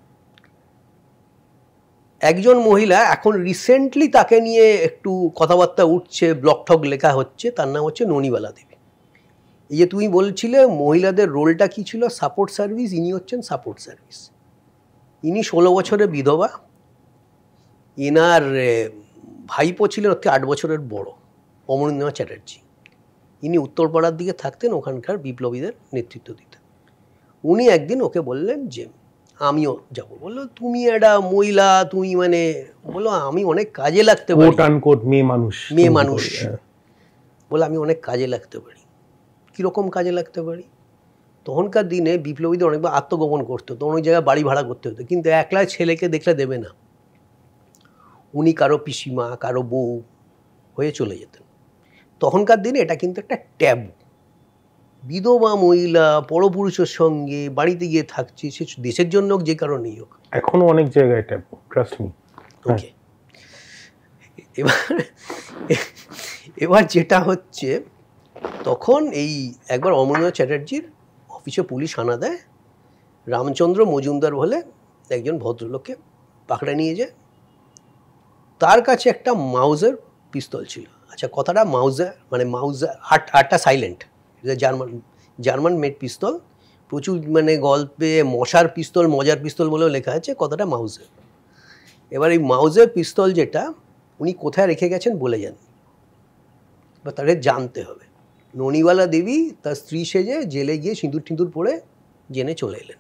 একজন মহিলা এখন রিসেন্টলি তাকে নিয়ে একটু কথাবার্তা উঠছে ব্লক ঠক লেখা হচ্ছে তার নাম হচ্ছে ননিবালা দেবী এই যে তুমি বলছিলে মহিলাদের রোলটা কী ছিল সাপোর্ট সার্ভিস ইনি হচ্ছেন সাপোর্ট সার্ভিস ইনি ষোলো বছরে বিধবা এনার ভাইপো ছিলেন থেকে আট বছরের বড় অমরেন্দ্রনাথ চ্যাটার্জি ইনি উত্তরপাড়ার দিকে থাকতেন ওখানকার বিপ্লবীদের নেতৃত্ব দিতেন উনি একদিন ওকে বললেন যে আমিও যাব বললো তুমি একটা মহিলা তুমি মানে বললো আমি অনেক কাজে লাগতে পারি মেয়ে মানুষ মেয়ে মানুষ বলে আমি অনেক কাজে লাগতে পারি কীরকম কাজে লাগতে পারি তখনকার দিনে বিপ্লবীদের অনেকবার আত্মগোপন করতে হতো অনেক জায়গায় বাড়ি ভাড়া করতে হতো কিন্তু একলা ছেলেকে দেখলে দেবে না উনি কারো পিসিমা কারো বউ হয়ে চলে যেতেন তখনকার দিনে এটা কিন্তু একটা ট্যাব বিধবা মহিলা পরপুরুষের সঙ্গে বাড়িতে গিয়ে থাকছে সে দেশের জন্য হোক যে কারণে হোক এখনো অনেক জায়গায় ট্যাব ট্রাস্ট মি ওকে এবার এবার যেটা হচ্ছে তখন এই একবার অমরনাথ চ্যাটার্জির অফিসে পুলিশ আনা দেয় রামচন্দ্র মজুমদার বলে একজন ভদ্রলোককে পাকড়া নিয়ে যায় তার কাছে একটা মাউজের পিস্তল ছিল আচ্ছা কথাটা মাউজার মানে মাউজার আট আটটা সাইলেন্ট জার্মান জার্মান মেড পিস্তল প্রচুর মানে গল্পে মশার পিস্তল মজার পিস্তল বলেও লেখা আছে কথাটা মাউজের এবার এই মাউজের পিস্তল যেটা উনি কোথায় রেখে গেছেন বলে যান বা তাদের জানতে হবে ননিওয়ালা দেবী তার স্ত্রী সেজে জেলে গিয়ে সিঁদুর টিঁদুর পরে জেনে চলে এলেন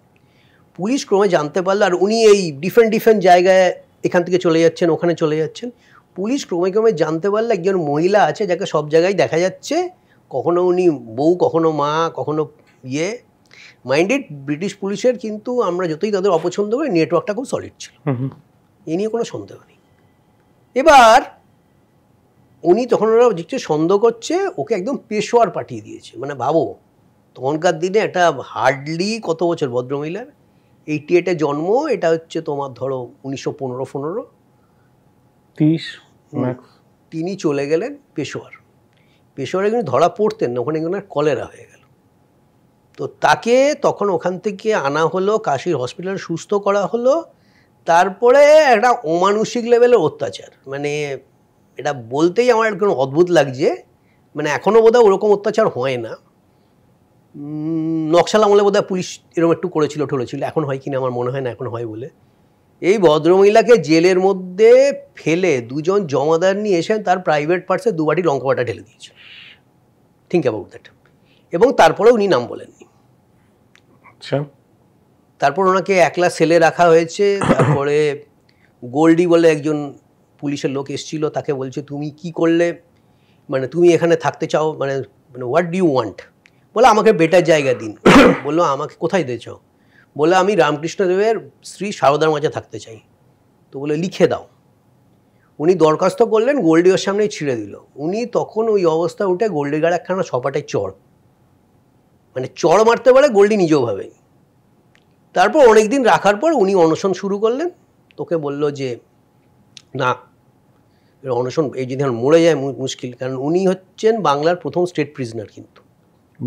পুলিশ ক্রমে জানতে পারলো আর উনি এই ডিফারেন্ট ডিফারেন্ট জায়গায় এখান থেকে চলে যাচ্ছেন ওখানে চলে যাচ্ছেন পুলিশ ক্রমে ক্রমে জানতে পারলে একজন মহিলা আছে যাকে সব জায়গায় দেখা যাচ্ছে কখনো উনি বউ কখনো মা কখনো ইয়ে মাইন্ডেড ব্রিটিশ পুলিশের কিন্তু আমরা যতই তাদের অপছন্দ করি নেটওয়ার্কটা খুব সলিড ছিল এ নিয়ে কোনো সন্দেহ নেই এবার উনি তখন ওরা যে সন্দেহ করছে ওকে একদম পেশোয়ার পাঠিয়ে দিয়েছে মানে ভাবো তখনকার দিনে একটা হার্ডলি কত বছর ভদ্রমহিলার এইটি এইটে জন্ম এটা হচ্ছে তোমার ধরো উনিশশো পনেরো পনেরো তিরিশ তিনি চলে গেলেন পেশোয়ার পেশোয়ারে কিন্তু ধরা পড়তেন না ওখানে কিন্তু কলেরা হয়ে গেল তো তাকে তখন ওখান থেকে আনা হলো কাশির হসপিটালে সুস্থ করা হলো তারপরে একটা অমানসিক লেভেলের অত্যাচার মানে এটা বলতেই আমার একদম অদ্ভুত লাগছে মানে এখনও বোধহয় ওরকম অত্যাচার হয় না নকশাল আমলে বোধহয় পুলিশ এরকম একটু করেছিল ঠলেছিল এখন হয় কিনা আমার মনে হয় না এখন হয় বলে এই ভদ্রমহিলাকে জেলের মধ্যে ফেলে দুজন জমাদার নিয়ে এসে তার প্রাইভেট পার্সে দুবাটি বাটা ঢেলে দিয়েছে থিঙ্ক অ্যাবাউট দ্যাট এবং তারপরে উনি নাম বলেননি আচ্ছা তারপর ওনাকে একলা সেলে রাখা হয়েছে তারপরে গোল্ডি বলে একজন পুলিশের লোক এসেছিলো তাকে বলছে তুমি কি করলে মানে তুমি এখানে থাকতে চাও মানে মানে হোয়াট ডু ইউ ওয়ান্ট বলে আমাকে বেটার জায়গা দিন বললো আমাকে কোথায় দিয়েছ বলে আমি রামকৃষ্ণদেবের শ্রী সারদার মাঝে থাকতে চাই তো বলে লিখে দাও উনি দরখাস্ত করলেন গোল্ডিওর সামনেই ছিঁড়ে দিল উনি তখন ওই অবস্থা উঠে গোল্ডিগার একখানা ছপাটায় চড় মানে চড় মারতে পারে গোল্ডি নিজেও ভাবে তারপর অনেক দিন রাখার পর উনি অনশন শুরু করলেন তোকে বলল যে না অনশন এই যদি মরে যায় মুশকিল কারণ উনি হচ্ছেন বাংলার প্রথম স্টেট প্রিজনার কিন্তু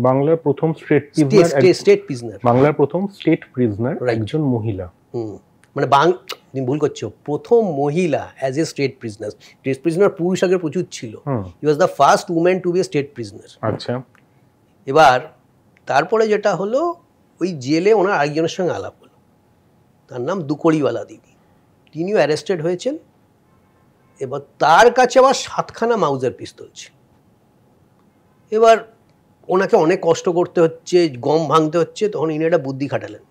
বাংলার প্রথম স্টেট স্টেট প্রিজনার বাংলার প্রথম স্টেট প্রিজনার একজন মহিলা মানে বাং তুমি ভুল করছো প্রথম মহিলা as a state prisoner state prisoner পুরুষ আগে প্রচুর ছিল she was the first woman to be state prisoner আচ্ছা এবার তারপরে যেটা হলো ওই জেলে ওনার আরেকজনের সঙ্গে আলাপ হলো তার নাম দুকড়িওয়ালা দিদি তিনিও অ্যারেস্টেড হয়েছেন এবার তার কাছে আবার সাতখানা মাউজার পিস্তল ছিল এবার ওনাকে অনেক কষ্ট করতে হচ্ছে গম ভাঙতে হচ্ছে তখন ইনি একটা বুদ্ধি খাটালেন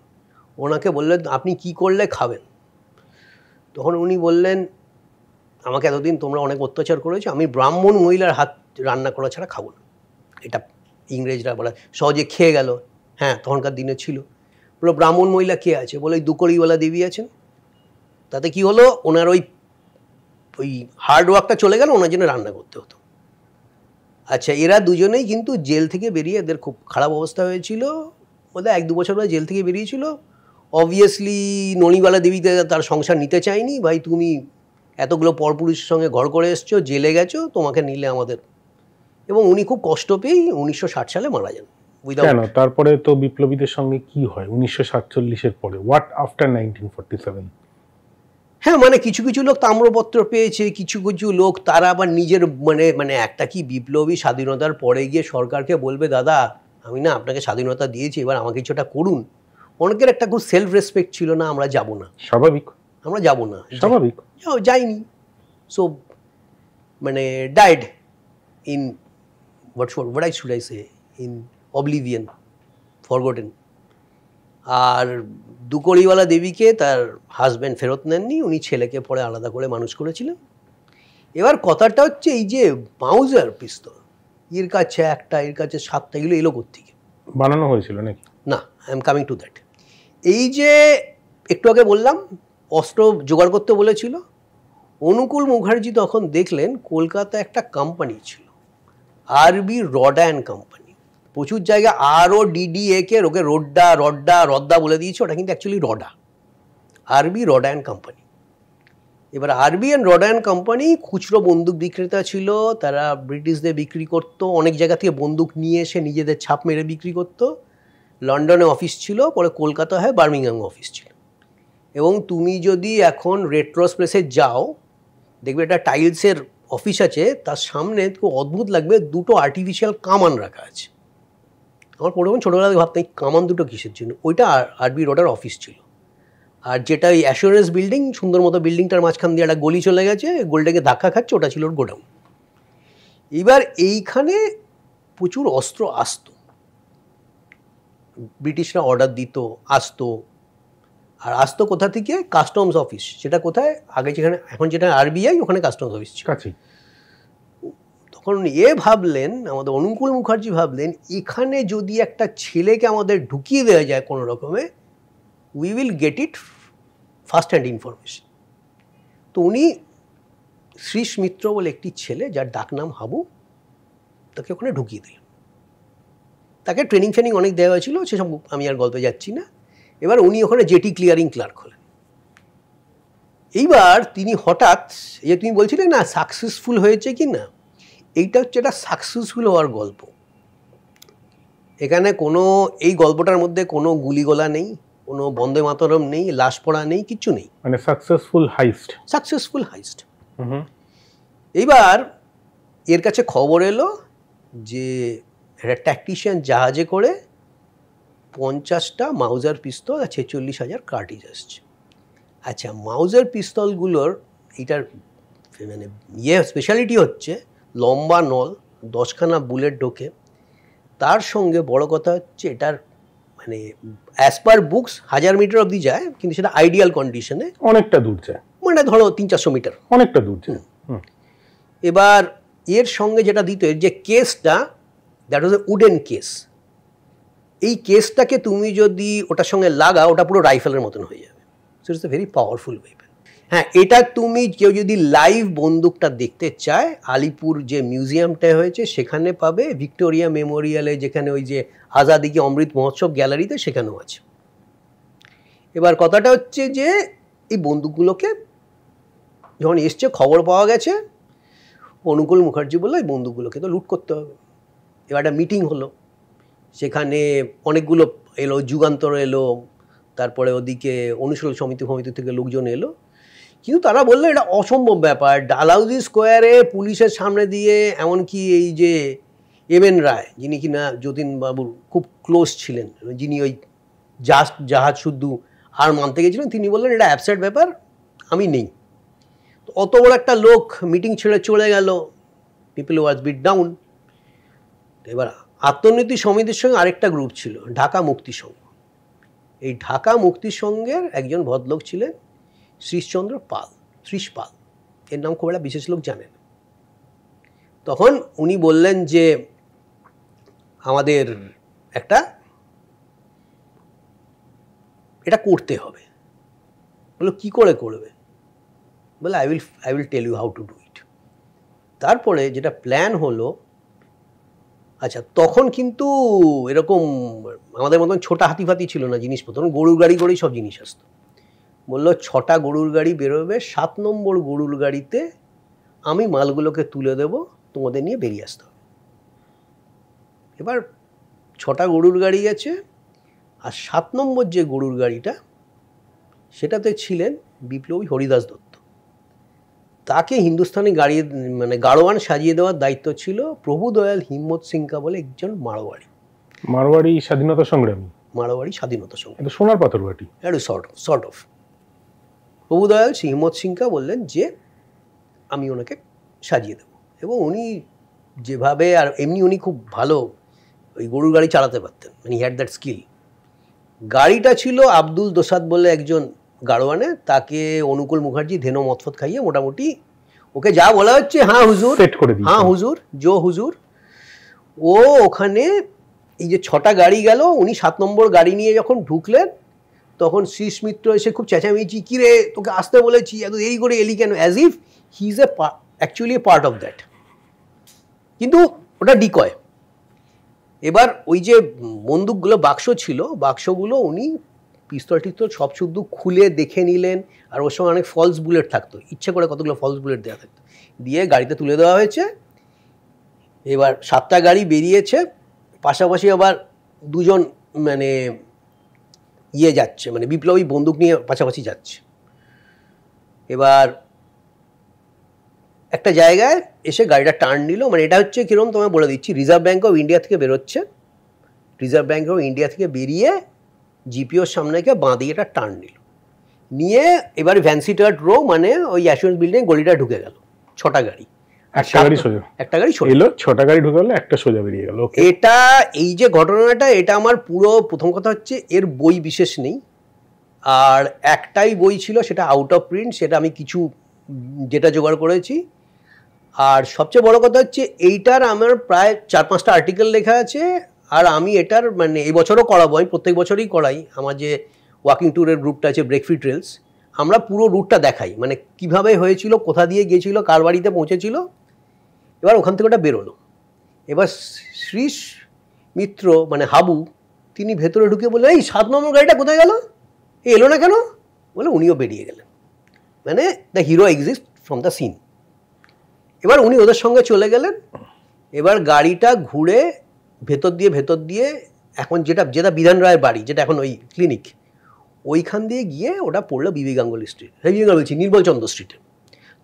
ওনাকে বললেন আপনি কি করলে খাবেন তখন উনি বললেন আমাকে এতদিন তোমরা অনেক অত্যাচার করেছো আমি ব্রাহ্মণ মহিলার হাত রান্না করা ছাড়া খাবো না এটা ইংরেজরা বলে সহজে খেয়ে গেল হ্যাঁ তখনকার দিনে ছিল বলো ব্রাহ্মণ মহিলা কে আছে বলে ওই দুকড়িওয়ালা দেবী আছেন তাতে কি হলো ওনার ওই ওই হার্ডওয়ার্কটা চলে গেল ওনার জন্য রান্না করতে হতো আচ্ছা এরা দুজনেই কিন্তু জেল থেকে বেরিয়ে এদের খুব খারাপ অবস্থা হয়েছিল বোধহয় এক দু বছর পরে জেল থেকে বেরিয়েছিল অবভিয়াসলি ননিবালা দেবীতে তার সংসার নিতে চায়নি ভাই তুমি এতগুলো পরপুরুষের সঙ্গে ঘর করে এসছো জেলে গেছো তোমাকে নিলে আমাদের এবং উনি খুব কষ্ট পেয়েই উনিশশো সালে মারা যান কেন তারপরে তো বিপ্লবীদের সঙ্গে কি হয় উনিশশো সাতচল্লিশের পরে what after nineteen forty seven হ্যাঁ মানে কিছু কিছু লোক তাম্রপত্র পেয়েছে কিছু কিছু লোক তারা আবার নিজের মানে মানে একটা কি বিপ্লবী স্বাধীনতার পরে গিয়ে সরকারকে বলবে দাদা আমি না আপনাকে স্বাধীনতা দিয়েছি এবার আমাকে কিছুটা করুন অনেকের একটা খুব সেলফ রেসপেক্ট ছিল না আমরা যাব না স্বাভাবিক আমরা যাব না স্বাভাবিক যাইনি সো মানে died in what what I should I say in oblivion forgotten আর দুকড়িওয়ালা দেবীকে তার হাজব্যান্ড ফেরত নেননি উনি ছেলেকে পরে আলাদা করে মানুষ করেছিলেন এবার কথাটা হচ্ছে এই যে মাউজার পিস্তল এর কাছে একটা এর কাছে সাতটা এগুলো এলো কোথেকে বানানো হয়েছিল নাকি না I am coming to that এই যে একটু আগে বললাম অস্ত্র জোগাড় করতে বলেছিল অনুকূল মুখার্জি তখন দেখলেন কলকাতা একটা কোম্পানি ছিল আরবি রড অ্যান্ড কোম্পানি প্রচুর জায়গা আরও ডিডিএকে ওকে রোড্ডা রড্ডা রদ্দা বলে দিয়েছে ওটা কিন্তু অ্যাকচুয়ালি রডা আরবি রডা অ্যান্ড কোম্পানি এবার আরবি অ্যান্ড রডা অ্যান্ড কোম্পানি খুচরো বন্দুক বিক্রেতা ছিল তারা ব্রিটিশদের বিক্রি করত অনেক জায়গা থেকে বন্দুক নিয়ে এসে নিজেদের ছাপ মেরে বিক্রি করত লন্ডনে অফিস ছিল পরে কলকাতা হয় বার্মিংহাম অফিস ছিল এবং তুমি যদি এখন রেট্রোস প্লেসে যাও দেখবে এটা টাইলসের অফিস আছে তার সামনে খুব অদ্ভুত লাগবে দুটো আর্টিফিশিয়াল কামান রাখা আছে আমার পড়ে ছোটোবেলা থেকে ভাবতাম কামান দুটো কিসের জন্য ওইটা আরবি রোডের অফিস ছিল আর যেটা ওই অ্যাসুরেন্স বিল্ডিং সুন্দর মতো বিল্ডিংটার মাঝখান দিয়ে একটা গলি চলে গেছে গোলটাকে ধাক্কা খাচ্ছে ওটা ছিল ওর গোডাউন এবার এইখানে প্রচুর অস্ত্র আসত ব্রিটিশরা অর্ডার দিত আসতো আর আসতো কোথা থেকে কাস্টমস অফিস সেটা কোথায় আগে যেখানে এখন যেটা আরবিআই ওখানে কাস্টমস অফিস ছিল তখন এ ভাবলেন আমাদের অনুকূল মুখার্জি ভাবলেন এখানে যদি একটা ছেলেকে আমাদের ঢুকিয়ে দেওয়া যায় কোনো রকমে we will get it first hand information তো উনি শ্রীশ মিত্র বলে একটি ছেলে যার ডাকনাম হাবু তাকে ওখানে ঢুকিয়ে দিলেন তাকে ট্রেনিং ফ্রেনিং অনেক দেওয়া হয়েছিল সেসব আমি আর গল্পে যাচ্ছি না এবার উনি ওখানে জেটি ক্লিয়ারিং ক্লার্ক হলেন এইবার তিনি হঠাৎ এ তুমি বলছিলে না সাকসেসফুল হয়েছে কি না এইটা হচ্ছে একটা সাকসেসফুল হওয়ার গল্প এখানে কোনো এই গল্পটার মধ্যে কোনো গুলিগোলা নেই কোনো বন্দে মাতরম নেই লাশ পড়া নেই কিচ্ছু নেই মানে সাকসেসফুল হাইস্ট সাকসেসফুল হাইস্ট এইবার এর কাছে খবর এলো যে একটা ট্যাকটিশিয়ান জাহাজে করে পঞ্চাশটা মাউজার পিস্তল আর ছেচল্লিশ হাজার কার্টিজ আসছে আচ্ছা মাউজার পিস্তলগুলোর এটার মানে ইয়ে স্পেশালিটি হচ্ছে লম্বা নল দশখানা বুলেট ঢোকে তার সঙ্গে বড় কথা হচ্ছে এটার মানে অ্যাজ পার বুকস হাজার মিটার অবধি যায় কিন্তু সেটা আইডিয়াল কন্ডিশনে অনেকটা দূর যায় মানে ধরো তিন চারশো মিটার অনেকটা দূর যায় এবার এর সঙ্গে যেটা দিত এর যে কেসটা that was a wooden case এই কেসটাকে তুমি যদি ওটার সঙ্গে লাগাও ওটা পুরো রাইফেলের মতন হয়ে যাবে so it's a very powerful weapon হ্যাঁ এটা তুমি কেউ যদি লাইভ বন্দুকটা দেখতে চায় আলিপুর যে মিউজিয়ামটা হয়েছে সেখানে পাবে ভিক্টোরিয়া মেমোরিয়ালে যেখানে ওই যে আজাদি কি অমৃত মহোৎসব গ্যালারিতে সেখানেও আছে এবার কথাটা হচ্ছে যে এই বন্দুকগুলোকে যখন এসছে খবর পাওয়া গেছে অনুকূল মুখার্জি বললো এই বন্দুকগুলোকে তো লুট করতে হবে এবার একটা মিটিং হলো সেখানে অনেকগুলো এলো যুগান্তর এলো তারপরে ওদিকে অনুশীলন সমিতি ফমিতি থেকে লোকজন এলো কিন্তু তারা বললো এটা অসম্ভব ব্যাপার ডালাউজি স্কোয়ারে পুলিশের সামনে দিয়ে এমনকি এই যে এম এন রায় যিনি কিনা যতীনবাবুর খুব ক্লোজ ছিলেন যিনি ওই জাহাজ জাহাজ শুদ্ধ হার মানতে গেছিলেন তিনি বললেন এটা অ্যাবসেট ব্যাপার আমি নেই তো অত বড় একটা লোক মিটিং ছেড়ে চলে গেল পিপল ওয়াজ বিট ডাউন এবার আত্মনীতি সমিতির সঙ্গে আরেকটা গ্রুপ ছিল ঢাকা মুক্তি সংঘ এই ঢাকা মুক্তি সংঘের একজন ভদ্রলোক ছিলেন শ্রীশচন্দ্র পাল শ্রীশ পাল এর নাম খুব একটা বিশেষ লোক জানেন তখন উনি বললেন যে আমাদের একটা এটা করতে হবে বলো কী করে করবে বলে I will I will tell you how to do it তারপরে যেটা প্ল্যান হলো আচ্ছা তখন কিন্তু এরকম আমাদের মতন ছোটা হাতি ফাতি ছিল না জিনিসপত্র গরুর গাড়ি করেই সব জিনিস আসতো বললো ছটা গরুর গাড়ি বেরোবে সাত নম্বর গরুর গাড়িতে আমি মালগুলোকে তুলে দেব তোমাদের নিয়ে বেরিয়ে আসতে হবে এবার ছটা গরুর গাড়ি গেছে আর সাত নম্বর যে গরুর গাড়িটা সেটাতে ছিলেন বিপ্লবী হরিদাস দত্ত তাকে হিন্দুস্তানি গাড়ি মানে গাড়োয়ান সাজিয়ে দেওয়ার দায়িত্ব ছিল প্রভু দয়াল হিম্মত সিংকা বলে একজন মারোয়াড়ি মারোয়াড়ি স্বাধীনতা সংগ্রামী মারোয়াড়ি স্বাধীনতা সংগ্রামী সোনার পাথর বাটি sort short of Prabhudayal Singh Himmat সিংকা বললেন যে আমি ওনাকে সাজিয়ে দেব এবং উনি যেভাবে আর এমনি উনি খুব ভালো ওই গরুর গাড়ি চালাতে পারতেন মানে হ্যাড দ্যাট স্কিল গাড়িটা ছিল আব্দুল দোসাদ বলে একজন গাড়োয়ানে তাকে অনুকূল মুখার্জি ধেনো মতফত খাইয়ে মোটামুটি ওকে যা বলা হচ্ছে হ্যাঁ হুজুর হ্যাঁ হুজুর জো হুজুর ও ওখানে এই যে ছটা গাড়ি গেল উনি সাত নম্বর গাড়ি নিয়ে যখন ঢুকলেন তখন শ্রীশ মিত্র এসে খুব চেঁচামেচি কিরে তোকে আসতে বলেছি এত দেরি করে এলি কেন as if he is a actually a part of that কিন্তু ওটা ডিকয় এবার ওই যে বন্দুকগুলো বাক্স ছিল বাক্সগুলো উনি পিস্তল টিস্তল সব শুদ্ধ খুলে দেখে নিলেন আর ওর সময় অনেক ফলস বুলেট থাকতো ইচ্ছে করে কতগুলো ফলস বুলেট দেওয়া থাকতো দিয়ে গাড়িতে তুলে দেওয়া হয়েছে এবার সাতটা গাড়ি বেরিয়েছে পাশাপাশি আবার দুজন মানে ইয়ে যাচ্ছে মানে বিপ্লবী বন্দুক নিয়ে পাশাপাশি যাচ্ছে এবার একটা জায়গায় এসে গাড়িটা টার্ন নিল মানে এটা হচ্ছে কীরকম তোমায় বলে দিচ্ছি রিজার্ভ ব্যাঙ্ক অফ ইন্ডিয়া থেকে বেরোচ্ছে রিজার্ভ ব্যাঙ্ক অফ ইন্ডিয়া থেকে বেরিয়ে জিপিওর সামনে গিয়ে বাঁ এটা টার্ন নিল নিয়ে এবার ভ্যানসিটার্ড রো মানে ওই অ্যাসুরেন্স বিল্ডিং গলিটা ঢুকে গেল ছটা গাড়ি একটা গাড়ি সোজা ছটা গাড়ি একটা সোজা বেরিয়ে এটা এই যে ঘটনাটা এটা আমার পুরো প্রথম কথা হচ্ছে এর বই বিশেষ নেই আর একটাই বই ছিল সেটা আউট অফ প্রিন্ট সেটা আমি কিছু যেটা জোগাড় করেছি আর সবচেয়ে বড় কথা হচ্ছে এইটার আমার প্রায় চার পাঁচটা আর্টিকেল লেখা আছে আর আমি এটার মানে এই বছরও করাবো আমি প্রত্যেক বছরই করাই আমার যে ওয়াকিং ট্যুরের গ্রুপটা আছে ব্রেকফি রেলস আমরা পুরো রুটটা দেখাই মানে কিভাবে হয়েছিল কোথা দিয়ে গিয়েছিল কার বাড়িতে পৌঁছেছিল এবার ওখান থেকে ওটা বেরোলো এবার শ্রীশ মিত্র মানে হাবু তিনি ভেতরে ঢুকে বললেন এই সাত নম্বর গাড়িটা কোথায় গেল এ এলো না কেন বলে উনিও বেরিয়ে গেলেন মানে the hero exist from the scene এবার উনি ওদের সঙ্গে চলে গেলেন এবার গাড়িটা ঘুরে ভেতর দিয়ে ভেতর দিয়ে এখন যেটা যেটা বিধান রায়ের বাড়ি যেটা এখন ওই ক্লিনিক ওইখান দিয়ে গিয়ে ওটা পড়লো বিবেকাঙ্গল স্ট্রিট বিবেকাঙ্গল বলছি নির্মলচন্দ্র স্ট্রিটে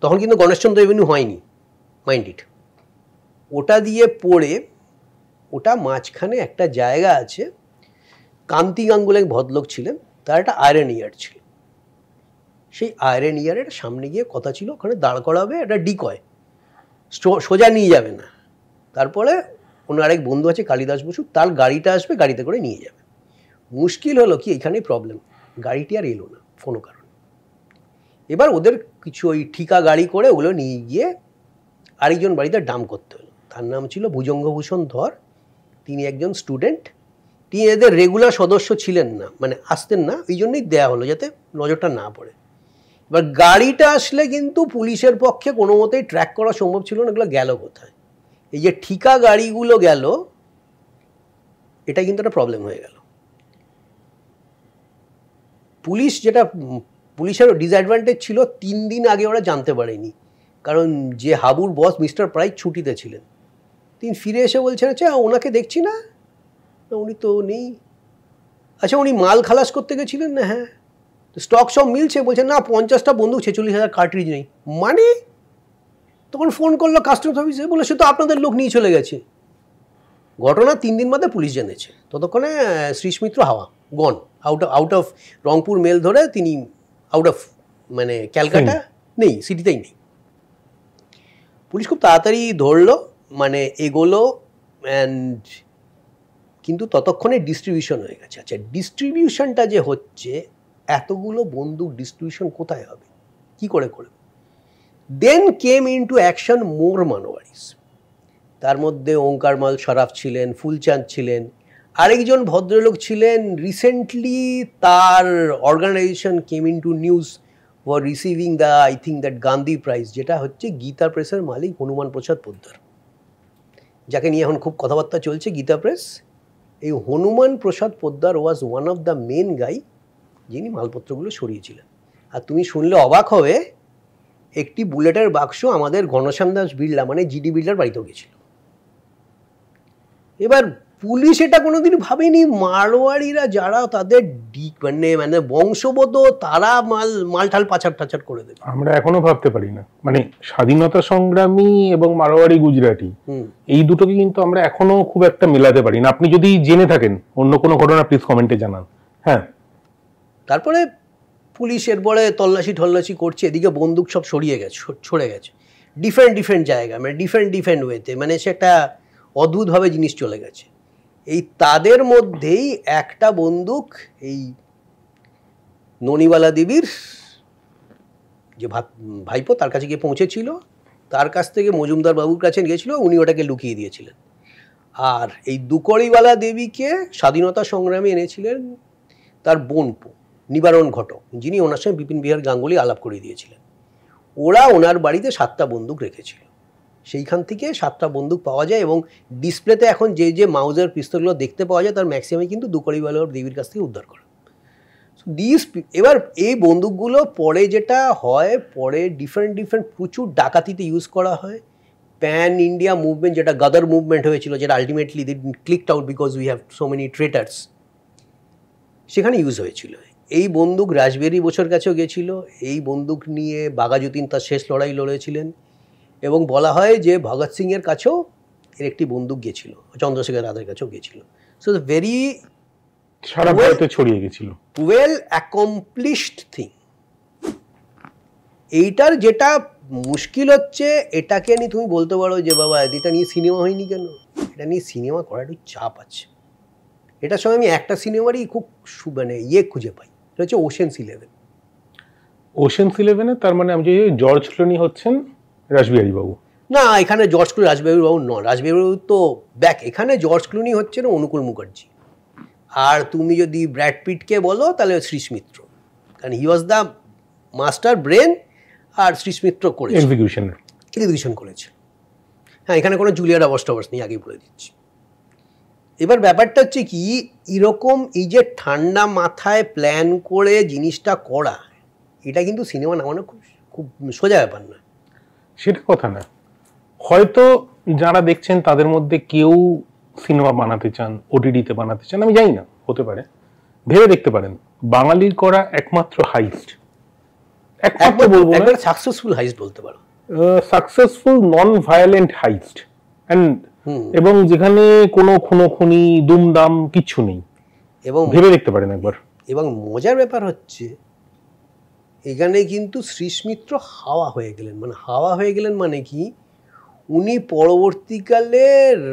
তখন কিন্তু গণেশচন্দ্র এভিনিউ হয়নি মাইন্ড ওটা দিয়ে পড়ে ওটা মাঝখানে একটা জায়গা আছে কান্তি গাঙ্গুল এক ভদ্রলোক ছিলেন তার একটা আয়রন ইয়ার ছিল সেই আয়রন ইয়ারের সামনে গিয়ে কথা ছিল ওখানে দাঁড় করাবে একটা ডিকয় সোজা নিয়ে যাবে না তারপরে ওনার এক বন্ধু আছে কালিদাস বসু তার গাড়িটা আসবে গাড়িতে করে নিয়ে যাবে মুশকিল হলো কি এখানেই প্রবলেম গাড়িটি আর এলো না কোনো কারণে এবার ওদের কিছু ওই ঠিকা গাড়ি করে ওগুলো নিয়ে গিয়ে আরেকজন বাড়িতে ডাম করতে হলো তার নাম ছিল ভুজঙ্গভূষণ ধর তিনি একজন স্টুডেন্ট তিনি এদের রেগুলার সদস্য ছিলেন না মানে আসতেন না এই জন্যই দেওয়া হলো যাতে নজরটা না পড়ে এবার গাড়িটা আসলে কিন্তু পুলিশের পক্ষে কোনো মতেই ট্র্যাক করা সম্ভব ছিল না এগুলো গেল কোথায় এই যে ঠিকা গাড়িগুলো গেল এটা কিন্তু একটা প্রবলেম হয়ে গেল পুলিশ যেটা পুলিশের ডিসঅ্যাডভান্টেজ ছিল তিন দিন আগে ওরা জানতে পারেনি কারণ যে হাবুর বস মিস্টার প্রাইজ ছুটিতে ছিলেন তিনি ফিরে এসে বলছেন আচ্ছা ওনাকে দেখছি না উনি তো নেই আচ্ছা উনি মাল খালাস করতে গেছিলেন না হ্যাঁ তো স্টক সব মিলছে বলছেন না পঞ্চাশটা বন্ধু ছেচল্লিশ হাজার কার্টরিজ নেই মানে তখন ফোন করলো কাস্টমস অফিসে বলে সে তো আপনাদের লোক নিয়ে চলে গেছে ঘটনা তিন দিন বাদে পুলিশ জেনেছে ততক্ষণে শ্রীসমিত্র হাওয়া gone out of out of Rangpur mail ধরে তিনি আউট অফ মানে ক্যালকাটা নেই সিটিতেই নেই পুলিশ খুব তাড়াতাড়ি ধরলো মানে এগোলো অ্যান্ড কিন্তু ততক্ষণে ডিস্ট্রিবিউশন হয়ে গেছে আচ্ছা ডিস্ট্রিবিউশনটা যে হচ্ছে এতগুলো বন্দুক ডিস্ট্রিবিউশন কোথায় হবে কি করে করবে then came into action more মানোয়ারিস তার মধ্যে ওঙ্কার মাল সরাফ ছিলেন ফুলচাঁদ ছিলেন আরেকজন ভদ্রলোক ছিলেন রিসেন্টলি তার organisation came into news for receiving the I think that Gandhi prize যেটা হচ্ছে গীতা প্রেসের মালিক হনুমান প্রসাদ পোদ্দার যাকে নিয়ে এখন খুব কথাবার্তা চলছে গীতা প্রেস এই Hanuman Prasad Poddar was one of the main guy যিনি মালপত্রগুলো সরিয়েছিলেন আর তুমি শুনলে অবাক হবে একটি বুলেটের বাক্স আমাদের ঘনশ্যাম দাস বিড়লা মানে জিডি বিড়লার বাড়িতেও গেছিল এবার পুলিশ এটা কোনোদিন ভাবেনি মারোয়ারিরা যারা তাদের ডিক মানে মানে বংশগত তারা মাল মালঠাল পাচার টাচার করে দেবে আমরা এখনো ভাবতে পারি না মানে স্বাধীনতা সংগ্রামী এবং মারোয়ারি গুজরাটি এই দুটোকে কিন্তু আমরা এখনো খুব একটা মেলাতে পারি না আপনি যদি জেনে থাকেন অন্য কোনো ঘটনা প্লিজ কমেন্টে জানান হ্যাঁ তারপরে পুলিশ এরপরে তল্লাশি ঠল্লাশি করছে এদিকে বন্দুক সব সরিয়ে গেছে ছড়ে গেছে ডিফারেন্ট ডিফারেন্ট জায়গা মানে ডিফারেন্ট ডিফারেন্ট ওয়েতে মানে সে একটা অদ্ভুতভাবে জিনিস চলে গেছে এই তাদের মধ্যেই একটা বন্দুক এই ননিবালা দেবীর যে ভাইপো তার কাছে গিয়ে পৌঁছেছিল তার কাছ থেকে মজুমদার বাবুর কাছে গিয়েছিল উনি ওটাকে লুকিয়ে দিয়েছিলেন আর এই দুকড়িওয়ালা দেবীকে স্বাধীনতা সংগ্রামে এনেছিলেন তার বোনপো নিবারণ ঘটক যিনি ওনার সঙ্গে বিপিন বিহার গাঙ্গুলি আলাপ করে দিয়েছিলেন ওরা ওনার বাড়িতে সাতটা বন্দুক রেখেছিল সেইখান থেকে সাতটা বন্দুক পাওয়া যায় এবং ডিসপ্লেতে এখন যে যে মাউজের পিস্তলগুলো দেখতে পাওয়া যায় তার ম্যাক্সিমামে কিন্তু দুকড়িওয়ালা দেবীর কাছ থেকে উদ্ধার করা দিস এবার এই বন্দুকগুলো পরে যেটা হয় পরে ডিফারেন্ট ডিফারেন্ট প্রচুর ডাকাতিতে ইউজ করা হয় প্যান ইন্ডিয়া মুভমেন্ট যেটা গাদার মুভমেন্ট হয়েছিল যেটা ultimately the clicked out because we have so many traitors সেখানে ইউজ হয়েছিল এই বন্দুক রাজবেরি বছর কাছেও গেছিল এই বন্দুক নিয়ে বাঘাযতীন তার শেষ লড়াই লড়েছিলেন এবং বলা হয় যে ভগৎ সিংয়ের কাছেও এর একটি বন্দুক গিয়েছিল চন্দ্রশেখর রাদের কাছেও গিয়েছিল সো দ্য ভেরি সারা ভারতে ছড়িয়ে গেছিল ওয়েল অ্যাকমপ্লিশড থিং এইটার যেটা মুশকিল হচ্ছে এটাকে নিয়ে তুমি বলতে পারো যে বাবা এটা নিয়ে সিনেমা হয়নি কেন এটা নিয়ে সিনেমা করার একটু চাপ আছে এটার সময় আমি একটা সিনেমারই খুব মানে ইয়ে খুঁজে পাই এটা হচ্ছে ওশেন্স ইলেভেন ওশেন্স ইলেভেনে তার মানে আমি যে জর্জ ক্লুনি হচ্ছেন রাসবিহারীবাবু না এখানে জর্জ ক্লুনি রাসবিহারীবাবু নন রাসবিহারীবাবু তো ব্যাক এখানে জর্জ ক্লুনি না অনুকূল মুখার্জি আর তুমি যদি ব্র্যাড পিটকে বলো তাহলে শ্রীসমিত্র কারণ he was the master brain আর শ্রীসমিত্র করেছে এক্সিকিউশন করেছে হ্যাঁ এখানে কোনো জুলিয়ার অবস্থা অবস্থা নেই আগেই বলে দিচ্ছি এবার ব্যাপারটা হচ্ছে কি এরকম এই যে ঠান্ডা মাথায় প্ল্যান করে জিনিসটা করা এটা কিন্তু সিনেমা নামানো খুব খুব সোজা ব্যাপার না সেটা কথা না হয়তো যারা দেখছেন তাদের মধ্যে কেউ সিনেমা বানাতে চান ওটিডিতে বানাতে চান আমি জানি না হতে পারে ভেবে দেখতে পারেন বাঙালির করা একমাত্র হাইস্ট একমাত্র বলবো সাকসেসফুল হাইস্ট বলতে পারো successful non violent heist and এবং যেখানে কোনো খুনো খুনি দুমদাম কিচ্ছু নেই এবং ভেবে দেখতে পারেন একবার এবং মজার ব্যাপার হচ্ছে এখানে কিন্তু শ্রীস্মিত্র হাওয়া হয়ে গেলেন মানে হাওয়া হয়ে গেলেন মানে কি উনি পরবর্তীকালে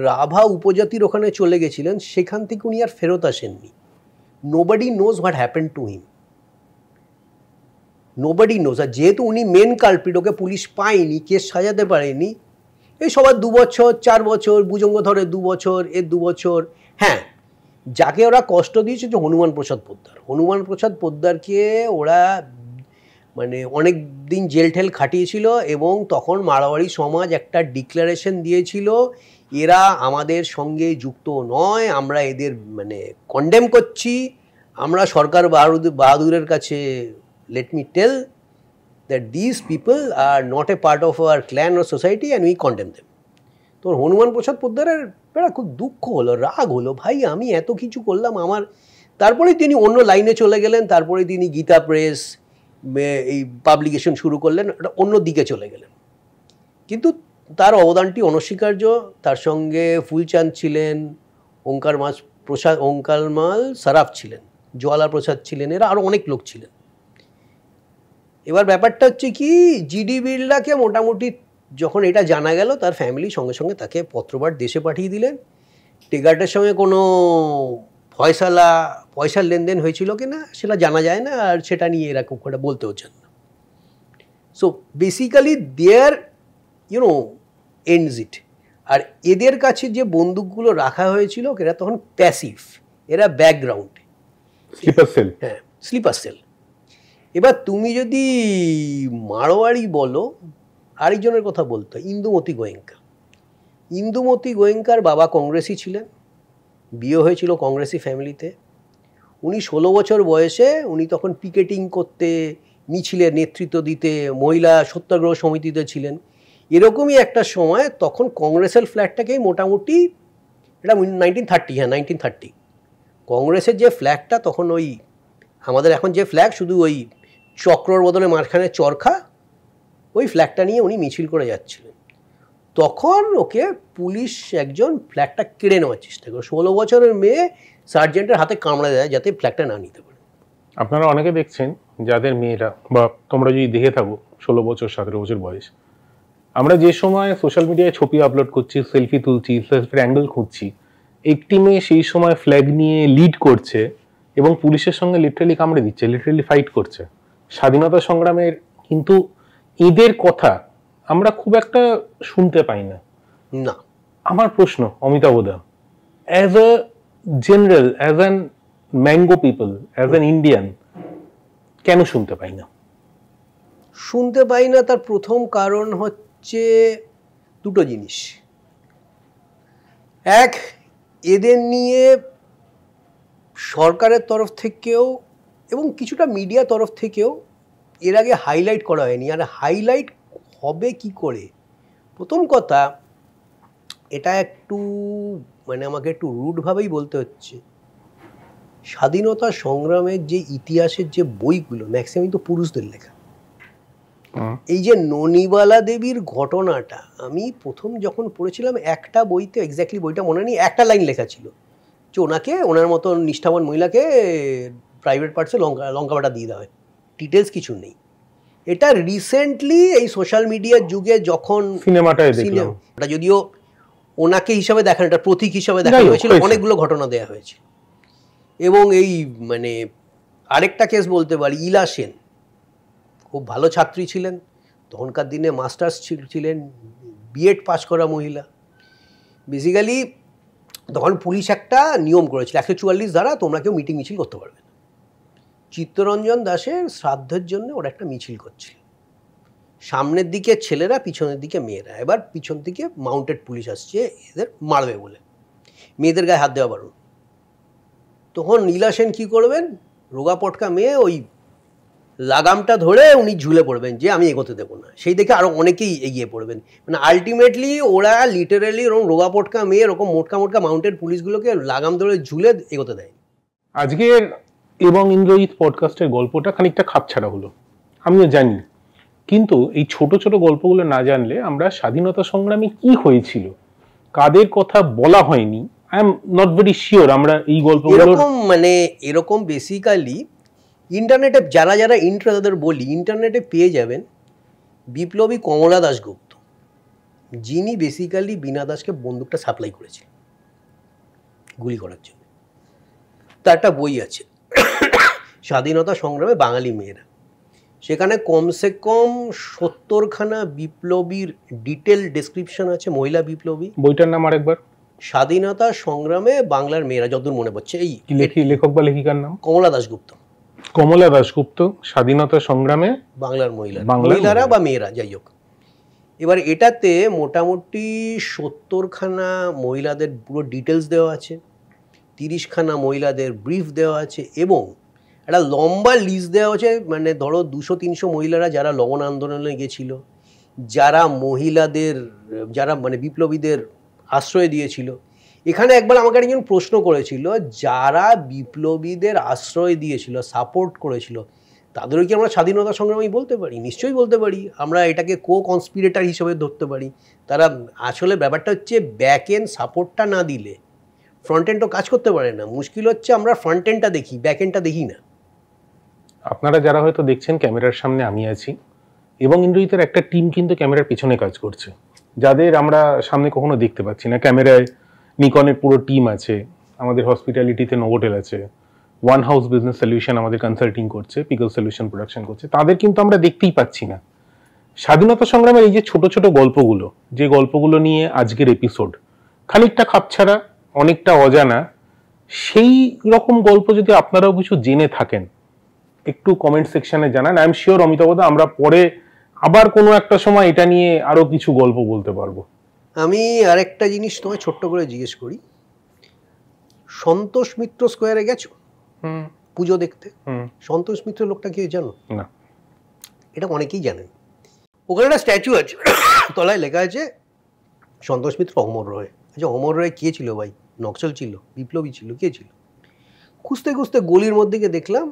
রাভা উপজাতির ওখানে চলে গেছিলেন সেখান থেকে উনি আর ফেরত আসেননি nobody knows what happen to him nobody knows আর যেহেতু উনি মেন কালপিট ওকে পুলিশ পায়নি কেস সাজাতে পারেনি এই সবার দু বছর চার বছর বুজঙ্গ ধরে দু বছর এর দু বছর হ্যাঁ যাকে ওরা কষ্ট দিয়েছে যে হনুমান প্রসাদ পোদ্দার হনুমান প্রসাদ পোদ্দারকে ওরা মানে অনেক দিন জেল ঠেল খাটিয়েছিল এবং তখন মারাবাড়ি সমাজ একটা ডিক্লারেশন দিয়েছিল এরা আমাদের সঙ্গে যুক্ত নয় আমরা এদের মানে কন্ডেম করছি আমরা সরকার বাহাদুর বাহাদুরের কাছে let me tell that this people are not a part of our clan or society and we condemn them তো হনুমান প্রসাদ পোদ্দারের বেড়া খুব দুঃখ হলো রাগ হলো ভাই আমি এত কিছু করলাম আমার তারপরে তিনি অন্য লাইনে চলে গেলেন তারপরে তিনি গীতা প্রেস এই পাবলিকেশন শুরু করলেন ওটা অন্য দিকে চলে গেলেন কিন্তু তার অবদানটি অনস্বীকার্য তার সঙ্গে ফুলচাঁদ ছিলেন ওঙ্কার মাছ প্রসাদ ওঙ্কার মাল সারাফ ছিলেন জোয়ালা প্রসাদ ছিলেন এরা আরও অনেক লোক ছিলেন এবার ব্যাপারটা হচ্ছে কি জিডি বিড়লাকে মোটামুটি যখন এটা জানা গেল তার ফ্যামিলি সঙ্গে সঙ্গে তাকে পত্রবার দেশে পাঠিয়ে দিলেন টেগার্টের সঙ্গে কোনো ফয়সালা পয়সার লেনদেন হয়েছিল কি না সেটা জানা যায় না আর সেটা নিয়ে এরকম করে বলতেও চান না so basically there you know ends it আর এদের কাছে যে বন্দুকগুলো রাখা হয়েছিল এরা তখন প্যাসিভ এরা ব্যাকগ্রাউন্ড স্লিপার সেল হ্যাঁ স্লিপার সেল এবার তুমি যদি মারোয়াড়ি বলো আরেকজনের কথা বলতো ইন্দুমতি গোয়েঙ্কা ইন্দুমতি গোয়েঙ্কার বাবা কংগ্রেসই ছিলেন বিয়ে হয়েছিল কংগ্রেসি ফ্যামিলিতে উনি ষোলো বছর বয়সে উনি তখন পিকেটিং করতে মিছিলের নেতৃত্ব দিতে মহিলা সত্যাগ্রহ সমিতিতে ছিলেন এরকমই একটা সময় তখন কংগ্রেসের ফ্ল্যাটটাকেই মোটামুটি এটা নাইনটিন থার্টি হ্যাঁ নাইনটিন থার্টি কংগ্রেসের যে ফ্ল্যাগটা তখন ওই আমাদের এখন যে ফ্ল্যাগ শুধু ওই চক্রর বদলে মাঝখানে চরখা ওই ফ্ল্যাগটা নিয়ে উনি মিছিল করে যাচ্ছিলেন তখন ওকে পুলিশ একজন ফ্ল্যাটটা কেড়ে নেওয়ার চেষ্টা করে ষোলো বছরের মেয়ে সার্জেন্টের হাতে কামড়ে দেয় যাতে ফ্ল্যাটটা না নিতে পারে আপনারা অনেকে দেখছেন যাদের মেয়েরা বা তোমরা যদি দেখে থাকো ষোলো বছর সতেরো বছর বয়স আমরা যে সময় সোশ্যাল মিডিয়ায় ছবি আপলোড করছি সেলফি তুলছি সেলফির অ্যাঙ্গেল খুঁজছি একটি মেয়ে সেই সময় ফ্ল্যাগ নিয়ে লিড করছে এবং পুলিশের সঙ্গে লিটারেলি কামড়ে দিচ্ছে লিটারেলি ফাইট করছে স্বাধীনতা সংগ্রামের কিন্তু এদের কথা আমরা খুব একটা শুনতে পাই না না আমার প্রশ্ন Amitabh da as a general as an mango people as an Indian কেন শুনতে পাই না শুনতে পাই না তার প্রথম কারণ হচ্ছে দুটো জিনিস এক এদের নিয়ে সরকারের তরফ থেকেও এবং কিছুটা মিডিয়া তরফ থেকেও এর আগে হাইলাইট করা হয়নি আর হাইলাইট হবে কি করে প্রথম কথা এটা একটু মানে আমাকে একটু রুটভাবেই বলতে হচ্ছে স্বাধীনতা সংগ্রামের যে ইতিহাসের যে বইগুলো ম্যাক্সিমাম তো পুরুষদের লেখা এই যে ননিবালা দেবীর ঘটনাটা আমি প্রথম যখন পড়েছিলাম একটা বইতে এক্স্যাক্টলি বইটা মনে নেই একটা লাইন লেখা ছিল যে ওনাকে ওনার মতন নিষ্ঠাবান মহিলাকে প্রাইভেট পার্টসে লঙ্কা লঙ্কা বাটা দিয়ে দেওয়া হয় ডিটেলস কিছু নেই এটা রিসেন্টলি এই সোশ্যাল মিডিয়ার যুগে যখন সিনেমাটায় দেখলাম এটা যদিও ওনাকে হিসাবে দেখানো এটা প্রতীক হিসাবে দেখানো হয়েছিল অনেকগুলো ঘটনা দেয়া হয়েছে এবং এই মানে আরেকটা কেস বলতে পারি ইলা সেন খুব ভালো ছাত্রী ছিলেন তখনকার দিনে মাস্টার্স ছিলেন বিএড পাশ করা মহিলা বেসিক্যালি তখন পুলিশ একটা নিয়ম করেছিল একশো চুয়াল্লিশ দ্বারা তোমরা কেউ মিটিং মিছিল করতে পারবে না চিত্তরঞ্জন দাসের শ্রাদ্ধের জন্য ওরা একটা মিছিল করছিল সামনের দিকে ছেলেরা পিছনের দিকে মেয়েরা এবার পিছন দিকে মাউন্টেড পুলিশ আসছে এদের মারবে বলে মেয়েদের গায়ে হাত দেওয়া বারণ তখন নীলা সেন কী করবেন রোগা পটকা মেয়ে ওই লাগামটা ধরে উনি ঝুলে পড়বেন যে আমি এগোতে দেবো না সেই দেখে আরও অনেকেই এগিয়ে পড়বেন মানে আলটিমেটলি ওরা লিটারেলি ওরকম রোগা পটকা মেয়ে এরকম মোটকা মোটকা মাউন্টেড পুলিশগুলোকে লাগাম ধরে ঝুলে এগোতে দেয় আজকের এবং ইন্দ্রজিৎ পডকাস্টের গল্পটা খানিকটা খাপছাড়া হলো আমিও জানি কিন্তু এই ছোট ছোট গল্পগুলো না জানলে আমরা স্বাধীনতা সংগ্রামে কি হয়েছিল কাদের কথা বলা হয়নি I am not very sure আমরা এই গল্প মানে এরকম বেসিক্যালি ইন্টারনেটে যারা যারা ইন্টারে তাদের বলি ইন্টারনেটে পেয়ে যাবেন বিপ্লবী কমলা দাশগুপ্ত যিনি বেসিক্যালি বিনা দাসকে বন্দুকটা সাপ্লাই করেছিলেন গুলি করার জন্য তার একটা বই আছে স্বাধীনতা সংগ্রামে বাঙালি মেয়েরা সেখানে কমসে কম সত্তরখানা বিপ্লবীর ডিটেল ডেসক্রিপশন আছে মহিলা বিপ্লবী বইটার নাম আরেকবার স্বাধীনতা সংগ্রামে বাংলার মেয়েরা যতদূর মনে পড়ছে এই লেখক বা লেখিকার নাম কমলা দাশগুপ্ত কমলা দাশগুপ্ত স্বাধীনতা সংগ্রামে বাংলার মহিলা মহিলারা বা মেয়েরা যাই হোক এবার এটাতে মোটামুটি সত্তরখানা মহিলাদের পুরো ডিটেলস দেওয়া আছে তিরিশখানা মহিলাদের ব্রিফ দেওয়া আছে এবং একটা লম্বা লিস্ট দেওয়া হয়েছে মানে ধরো দুশো তিনশো মহিলারা যারা লবণ আন্দোলনে গেছিল যারা মহিলাদের যারা মানে বিপ্লবীদের আশ্রয় দিয়েছিল এখানে একবার আমাকে একজন প্রশ্ন করেছিল যারা বিপ্লবীদের আশ্রয় দিয়েছিল সাপোর্ট করেছিল তাদেরও কি আমরা স্বাধীনতা সংগ্রামী বলতে পারি নিশ্চয়ই বলতে পারি আমরা এটাকে কো কনস্পিরেটার হিসেবে ধরতে পারি তারা আসলে ব্যাপারটা হচ্ছে ব্যাক এন্ড সাপোর্টটা না দিলে ফ্রন্ট এন্ডও কাজ করতে পারে না মুশকিল হচ্ছে আমরা ফ্রন্ট এন্ডটা দেখি ব্যাক এন্ডটা দেখি না আপনারা যারা হয়তো দেখছেন ক্যামেরার সামনে আমি আছি এবং ইন্দ্রজিতের একটা টিম কিন্তু ক্যামেরার পিছনে কাজ করছে যাদের আমরা সামনে কখনো দেখতে পাচ্ছি না ক্যামেরায় নিকনের পুরো টিম আছে আমাদের হসপিটালিটিতে নোভোটেল আছে ওয়ান হাউস বিজনেস সলিউশন আমাদের কনসাল্টিং করছে পিকল সলিউশন প্রোডাকশন করছে তাদের কিন্তু আমরা দেখতেই পাচ্ছি না স্বাধীনতা সংগ্রামের এই যে ছোট ছোট গল্পগুলো যে গল্পগুলো নিয়ে আজকের এপিসোড খানিকটা খাপছাড়া অনেকটা অজানা সেই রকম গল্প যদি আপনারাও কিছু জেনে থাকেন একটু কমেন্ট সেকশনে জানান আই এম শিওর দা আমরা পরে আবার কোনো একটা সময় এটা নিয়ে আরো কিছু গল্প বলতে পারবো আমি আরেকটা জিনিস তোমায় ছোট্ট করে জিজ্ঞেস করি সন্তোষ মিত্র স্কোয়ারে গেছো পুজো দেখতে সন্তোষ মিত্র লোকটা কি জানো না এটা অনেকেই জানেন ওখানে একটা স্ট্যাচু আছে তলায় লেখা আছে সন্তোষ মিত্র অমর রয় আচ্ছা অমর রয় কে ছিল ভাই নকশল ছিল বিপ্লবী ছিল কে ছিল খুঁজতে খুঁজতে গলির মধ্যে গিয়ে দেখলাম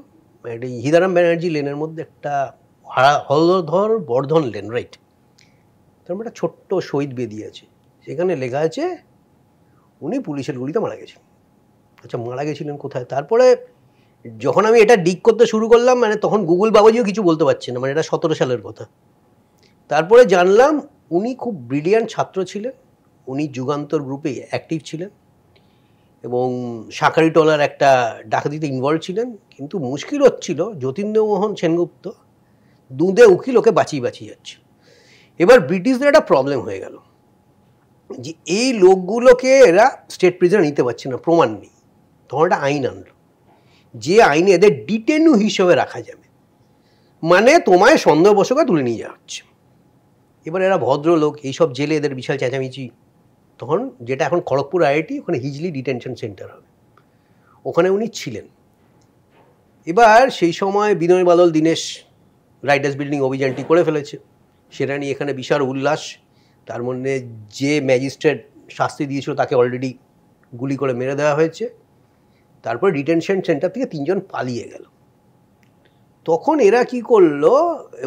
হিদারাম ব্যানার্জি লেনের মধ্যে একটা হলধর বর্ধন লেন রাইট তার একটা ছোট্ট শহীদ বেদি আছে সেখানে লেখা আছে উনি পুলিশের গুলিতে মারা গেছেন আচ্ছা মারা গেছিলেন কোথায় তারপরে যখন আমি এটা ডিক করতে শুরু করলাম মানে তখন গুগল বাবাজিও কিছু বলতে পারছে না মানে এটা সতেরো সালের কথা তারপরে জানলাম উনি খুব ব্রিলিয়ান্ট ছাত্র ছিলেন উনি যুগান্তর গ্রুপে অ্যাক্টিভ ছিলেন এবং সাকারিটলার একটা ডাকাতিতে ইনভলভ ছিলেন কিন্তু মুশকিল হচ্ছিল যতীন্দ্রমোহন সেনগুপ্ত দুধে উকিল ওকে বাঁচিয়ে বাঁচিয়ে যাচ্ছে এবার ব্রিটিশদের একটা প্রবলেম হয়ে গেল যে এই লোকগুলোকে এরা স্টেট প্রিজনে নিতে পারছে না প্রমাণ নেই তখন একটা আইন আনলো যে আইনে এদের ডিটেনু হিসেবে রাখা যাবে মানে তোমায় সন্দেহবশকে তুলে নিয়ে যাওয়া হচ্ছে এবার এরা ভদ্রলোক এইসব জেলে এদের বিশাল চেঁচামেচি তখন যেটা এখন খড়গপুর আইআইটি ওখানে হিজলি ডিটেনশন সেন্টার হবে ওখানে উনি ছিলেন এবার সেই সময় বিনয় বাদল দীনেশ রাইডার্স বিল্ডিং অভিযানটি করে ফেলেছে সেটা নিয়ে এখানে বিশাল উল্লাস তার মধ্যে যে ম্যাজিস্ট্রেট শাস্তি দিয়েছিল তাকে অলরেডি গুলি করে মেরে দেওয়া হয়েছে তারপরে ডিটেনশন সেন্টার থেকে তিনজন পালিয়ে গেল তখন এরা কি করলো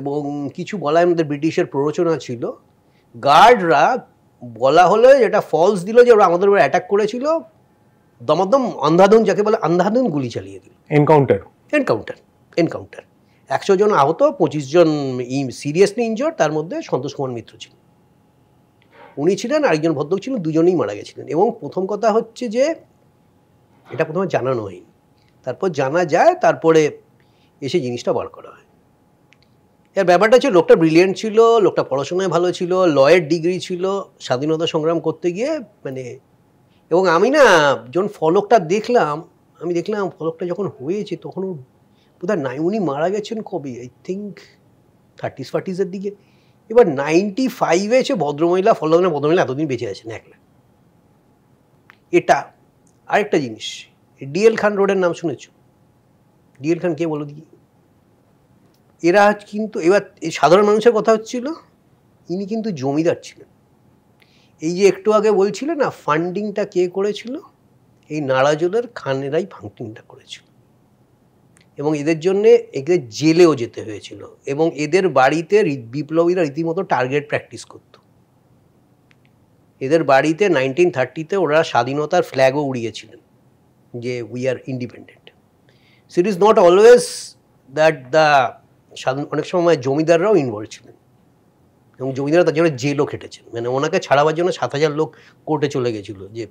এবং কিছু বলায় আমাদের ব্রিটিশের প্ররোচনা ছিল গার্ডরা বলা হলো যেটা ফলস দিল যে ওরা আমাদের উপর অ্যাটাক করেছিল দমদম অন্ধাধুন যাকে বলে অন্ধাধুন গুলি চালিয়ে দিল এনকাউন্টার এনকাউন্টার এনকাউন্টার একশো জন আহত পঁচিশ জন সিরিয়াসলি ইঞ্জোর তার মধ্যে সন্তোষ কুমার মিত্র ছিলেন উনি ছিলেন আরেকজন ভদ্রক ছিল দুজনেই মারা গেছিলেন এবং প্রথম কথা হচ্ছে যে এটা প্রথমে জানানো হয়নি তারপর জানা যায় তারপরে এসে জিনিসটা বার করা হয় এর ব্যাপারটা ছিল লোকটা ব্রিলিয়েন্ট ছিল লোকটা পড়াশোনায় ভালো ছিল লয়ের ডিগ্রি ছিল স্বাধীনতা সংগ্রাম করতে গিয়ে মানে এবং আমি না যখন ফলকটা দেখলাম আমি দেখলাম ফলকটা যখন হয়েছে তখন বোধহয় নাই উনি মারা গেছেন কবে আই থিঙ্ক থার্টিস ফার্টিসের দিকে এবার নাইনটি ফাইভে এসে ভদ্রমহিলা ফলক না ভদ্রমহিলা এতদিন বেঁচে আছেন একলা এটা আরেকটা জিনিস ডিএল খান রোডের নাম শুনেছ ডিএল খান কে বলো দিকে এরা কিন্তু এবার সাধারণ মানুষের কথা হচ্ছিল ইনি কিন্তু জমিদার ছিলেন এই যে একটু আগে বলছিল না ফান্ডিংটা কে করেছিল এই নারাজোলের খানেরাই ফান্ডিংটা করেছিল এবং এদের জন্য এদের জেলেও যেতে হয়েছিল এবং এদের বাড়িতে বিপ্লবীরা রীতিমতো টার্গেট প্র্যাকটিস করত এদের বাড়িতে নাইনটিন থার্টিতে ওরা স্বাধীনতার ফ্ল্যাগও উড়িয়েছিলেন যে we are independent it is not always that the সাধারণ অনেক সময় জমিদাররাও ইনভলভ ছিলেন এবং জমিদাররা তার জন্য জেলও খেটেছেন মানে ওনাকে ছাড়াবার জন্য সাত হাজার লোক কোর্টে চলে গেছিল যে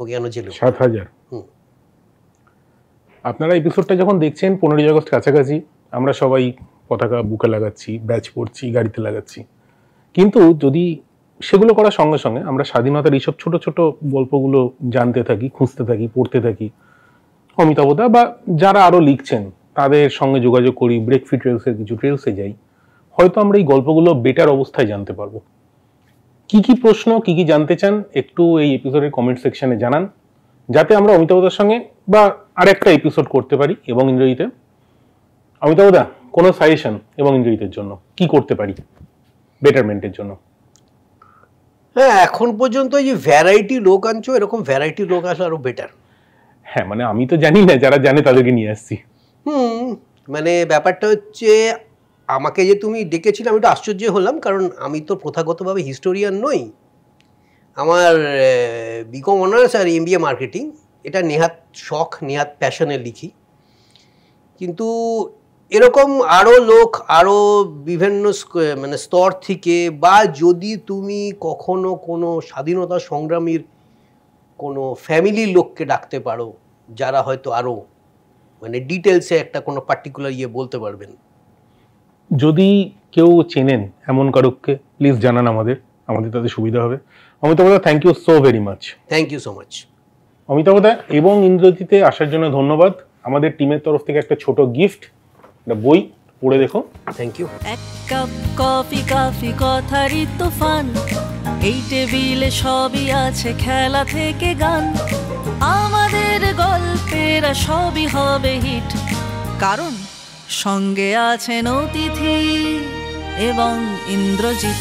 ওকে কেন জেলে সাত হাজার আপনারা এপিসোডটা যখন দেখছেন পনেরোই আগস্ট কাছাকাছি আমরা সবাই পতাকা বুকে লাগাচ্ছি ব্যাচ পড়ছি গাড়িতে লাগাচ্ছি কিন্তু যদি সেগুলো করার সঙ্গে সঙ্গে আমরা স্বাধীনতার এইসব ছোট ছোট গল্পগুলো জানতে থাকি খুঁজতে থাকি পড়তে থাকি দা বা যারা আরও লিখছেন তাদের সঙ্গে যোগাযোগ করি ব্রেকফি ট্রেলসের কিছু ট্রেলসে যাই হয়তো আমরা এই গল্পগুলো বেটার অবস্থায় জানতে পারবো কি কি প্রশ্ন কি কি জানতে চান একটু এই এপিসোডের কমেন্ট সেকশনে জানান যাতে আমরা অমিতাভদার সঙ্গে বা আরেকটা এপিসোড করতে পারি এবং ইন্দ্রজিতে অমিতাভদা কোনো সাজেশন এবং ইন্দ্রজিতের জন্য কি করতে পারি বেটারমেন্টের জন্য হ্যাঁ এখন পর্যন্ত এই ভ্যারাইটি লোক আনছো এরকম ভ্যারাইটি লোক আসলে আরও বেটার হ্যাঁ মানে আমি তো জানি না যারা জানে তাদেরকে নিয়ে আসছি হুম মানে ব্যাপারটা হচ্ছে আমাকে যে তুমি ডেকেছিলে আমি একটু আশ্চর্য হলাম কারণ আমি তো প্রথাগতভাবে হিস্টোরিয়ান নই আমার বিকম অনার্স আর এম মার্কেটিং এটা নেহাত শখ নেহাত প্যাশনে লিখি কিন্তু এরকম আরও লোক আরও বিভিন্ন মানে স্তর থেকে বা যদি তুমি কখনো কোনো স্বাধীনতা সংগ্রামীর কোনো ফ্যামিলির লোককে ডাকতে পারো যারা হয়তো আরও মানে ডিটেলসে একটা কোনো পার্টিকুলার ইয়ে বলতে পারবেন যদি কেউ চেনেন এমন কারুককে প্লিজ জানান আমাদের আমাদের তাতে সুবিধা হবে Amitabh da thank you so very much thank you so much Amitabh da এবং ইন্দ্রজিতে আসার জন্য ধন্যবাদ আমাদের টিমের তরফ থেকে একটা ছোট গিফট একটা বই পড়ে দেখো থ্যাংক ইউ এক কাপ কফি কাফি কথারই তুফান এই টেবিলে সবই আছে খেলা থেকে গান আমাদের গল্পেরা সবই হবে হিট কারণ সঙ্গে আছেন অতিথি এবং ইন্দ্রজিৎ